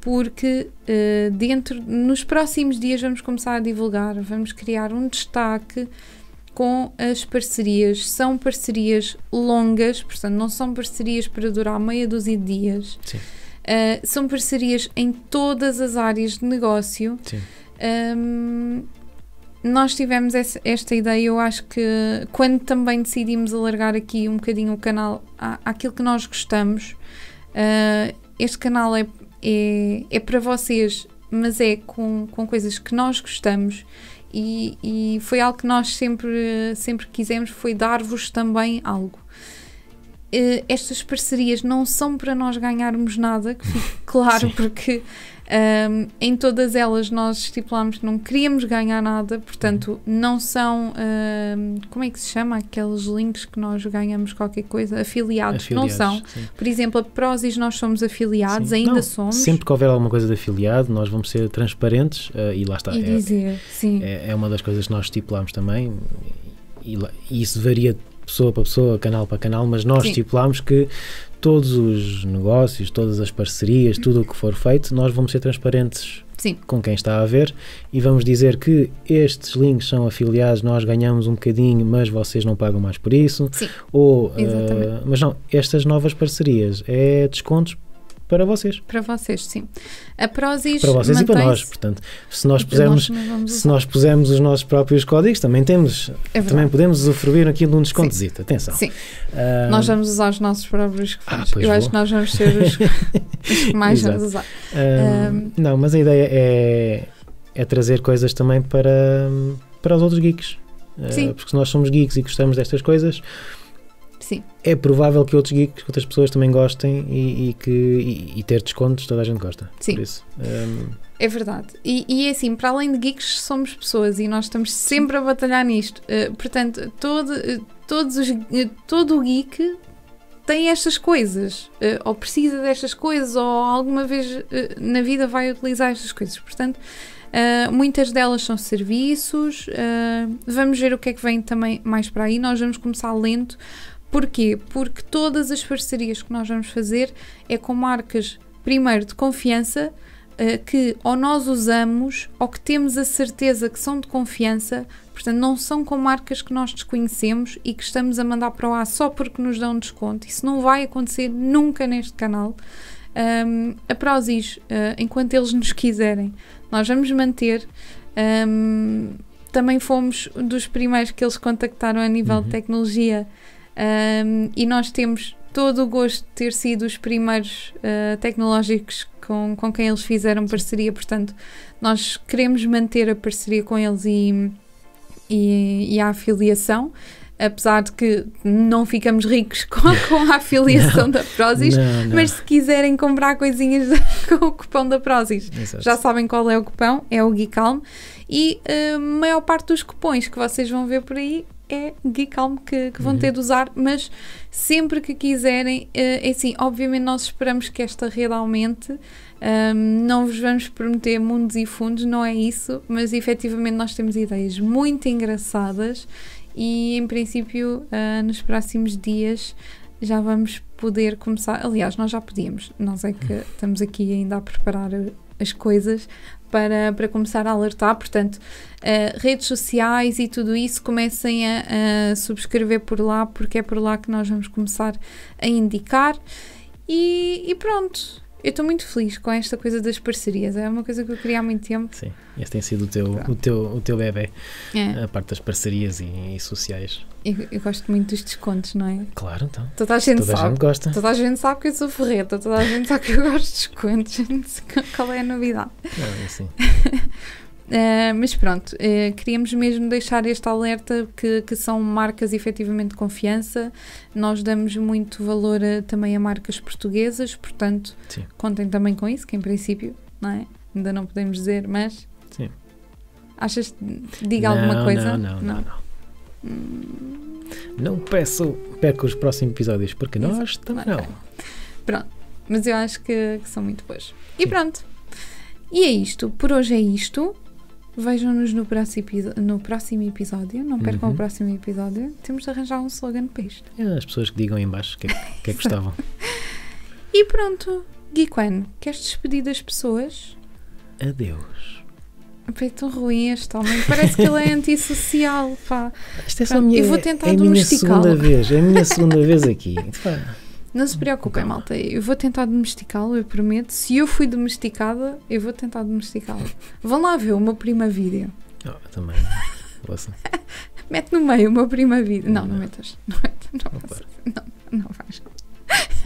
porque uh, dentro nos próximos dias vamos começar a divulgar, vamos criar um destaque com as parcerias. São parcerias longas, portanto, não são parcerias para durar meia dúzia de dias. Uh, são parcerias em todas as áreas de negócio. Sim. Um, nós tivemos essa, esta ideia, eu acho que quando também decidimos alargar aqui um bocadinho o canal à, àquilo que nós gostamos, uh, este canal é, é, é, para vocês, mas é com, com coisas que nós gostamos e, e foi algo que nós sempre, sempre quisemos, foi dar-vos também algo. Uh, estas parcerias não são para nós ganharmos nada, que fique claro, Sim. porque um, em todas elas nós estipulámos que não queríamos ganhar nada, portanto não são, um, como é que se chama, aqueles links que nós ganhamos qualquer coisa, afiliados, afiliados não são. Sim. Por exemplo, a Prozis nós somos afiliados, sim. ainda não, somos. Sempre que houver alguma coisa de afiliado nós vamos ser transparentes uh, e lá está. E é, sim. É, é, uma das coisas que nós estipulámos também e, e isso varia pessoa para pessoa, canal para canal, mas nós Sim. estipulámos que todos os negócios, todas as parcerias, tudo o que for feito, nós vamos ser transparentes Sim. com quem está a ver e vamos dizer que estes links são afiliados, nós ganhamos um bocadinho, mas vocês não pagam mais por isso. Sim. Ou, uh, mas não, estas novas parcerias é descontos para vocês. Para vocês, sim. A Prozis Para vocês e para nós, portanto. Se nós pusermos, nós se nós pusermos os nossos próprios códigos, também temos, é também podemos usufruir aqui de um descontozito, sim. atenção. Sim. Ah, nós vamos usar os nossos próprios ah, códigos. Ah, Eu vou. acho que nós vamos ser os, os que mais Exato. vamos usar. Ah, não, mas a ideia é, é trazer coisas também para, para os outros geeks. Sim. porque se nós somos geeks e gostamos destas coisas, Sim. É provável que outros geeks, que outras pessoas também gostem e, e que, e, e, ter descontos toda a gente gosta. Sim. Por isso, um... É verdade. E, e é assim, para além de geeks, somos pessoas e nós estamos sempre a batalhar nisto. Uh, portanto, todo, eh, todos os, eh, todo o geek tem estas coisas, uh, ou precisa destas coisas, ou alguma vez uh, na vida vai utilizar estas coisas. Portanto, Uh, muitas delas são serviços. Uh, vamos ver o que é que vem também mais para aí. Nós vamos começar lento Porquê? Porque todas as parcerias que nós vamos fazer é com marcas, primeiro, de confiança, eh, que ou nós usamos ou que temos a certeza que são de confiança, portanto, não são com marcas que nós desconhecemos e que estamos a mandar para o ar só porque nos dão desconto. Isso não vai acontecer nunca neste canal. Um, a Prozis, uh, enquanto eles nos quiserem, nós vamos manter. Um, também fomos dos primeiros que eles contactaram a nível uhum. de tecnologia um, e nós temos todo o gosto de ter sido os primeiros uh, tecnológicos com, com quem eles fizeram parceria, portanto, nós queremos manter a parceria com eles e, e, e a afiliação. Apesar de que não ficamos ricos com, com a afiliação não, da Prozis, mas se quiserem comprar coisinhas com o cupom da Prozis, já sabem qual é o cupom, é o Geekalm. E a uh, maior parte dos cupons que vocês vão ver por aí é Geekalm que, que vão uhum. ter de usar, mas sempre que quiserem, eh, é assim, obviamente nós esperamos que esta rede aumente, um, ehm, não vos vamos prometer mundos e fundos, não é isso, mas efetivamente nós temos ideias muito engraçadas e em princípio uh, nos próximos dias já vamos poder começar. Aliás, nós já podíamos, nós é que uhum. estamos aqui ainda a preparar as coisas, para, para começar a alertar, portanto, uh, redes sociais e tudo isso, comecem a, a subscrever por lá, porque é por lá que nós vamos começar a indicar. E, e, pronto, eu estou muito feliz com esta coisa das parcerias, é uma coisa que eu queria há muito tempo. Sim, este tem sido o teu, o teu, o teu bebê, é. a parte das parcerias e, e sociais. Eu, eu, gosto muito dos descontos, não é? Claro, então. Toda a gente toda sabe. A gente gosta. Toda a gente sabe que eu sou ferreta, toda a gente sabe que eu gosto de descontos. Qual é a novidade? Não, é assim. Eh, mas pronto, uh, queríamos mesmo deixar este alerta que, que são marcas efetivamente de confiança. Nós damos muito valor a, eh, também a marcas portuguesas, portanto, Sim. contem também com isso, que em princípio, não é? Ainda não podemos dizer, mas. Sim. Achas? Diga não, alguma coisa? Não, não, não. não, não. Hum... não peço, perca os próximos episódios, porque Exato. nós também okay. não. Pronto, mas eu acho que, que são muito boas. E pronto. E é isto. Por hoje é isto. Vejam-nos no, no, próximo episódio. Não percam uhum. o próximo episódio. Temos de arranjar um slogan para isto. É, as pessoas que digam aí embaixo o que, que é que é gostavam. e pronto. Guiquan, queres despedir das pessoas? Adeus. Pá, é tão ruim este homem. Parece que ele é antissocial. Pá. Esta é só a minha, Eu vou tentar é a minha segunda vez. É a minha segunda vez aqui. Pá. Não se preocupem, então. malta. Eu vou tentar domesticá-lo, eu prometo. Se eu fui domesticada, eu vou tentar domesticá-lo. Vão lá ver o meu prima vídeo. Ah, oh, também. mete no meio o meu prima vídeo. Não, não, não metas. Não metas. Não, não, não vais.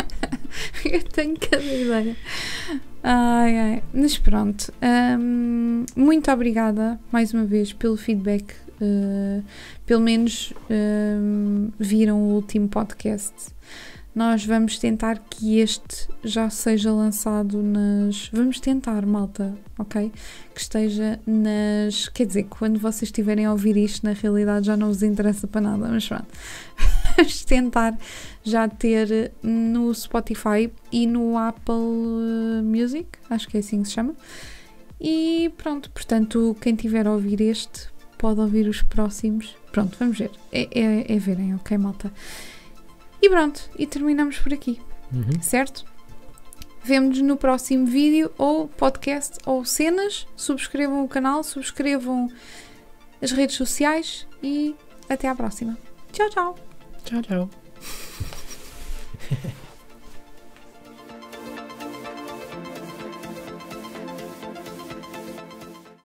eu tenho cada ideia. Ai, ai. Mas pronto. Hum, muito obrigada mais uma vez pelo feedback. Uh, pelo menos hum, viram o último podcast nós vamos tentar que este já seja lançado nas. Vamos tentar, malta, ok? Que esteja nas. Quer dizer, quando vocês estiverem a ouvir isto, na realidade já não vos interessa para nada, mas pronto. Vamos tentar já ter hum, no Spotify e no Apple eh, Music, acho que é assim que se chama. E pronto, portanto, quem tiver a ouvir este pode ouvir os próximos. Pronto, vamos ver. É, é, é verem, ok, malta? E pronto, e terminamos por aqui, uhum. certo? Vemo-nos no próximo vídeo ou podcast ou cenas. Subscrevam o canal, subscrevam as redes sociais e até à próxima. Tchau, tchau. Tchau, tchau.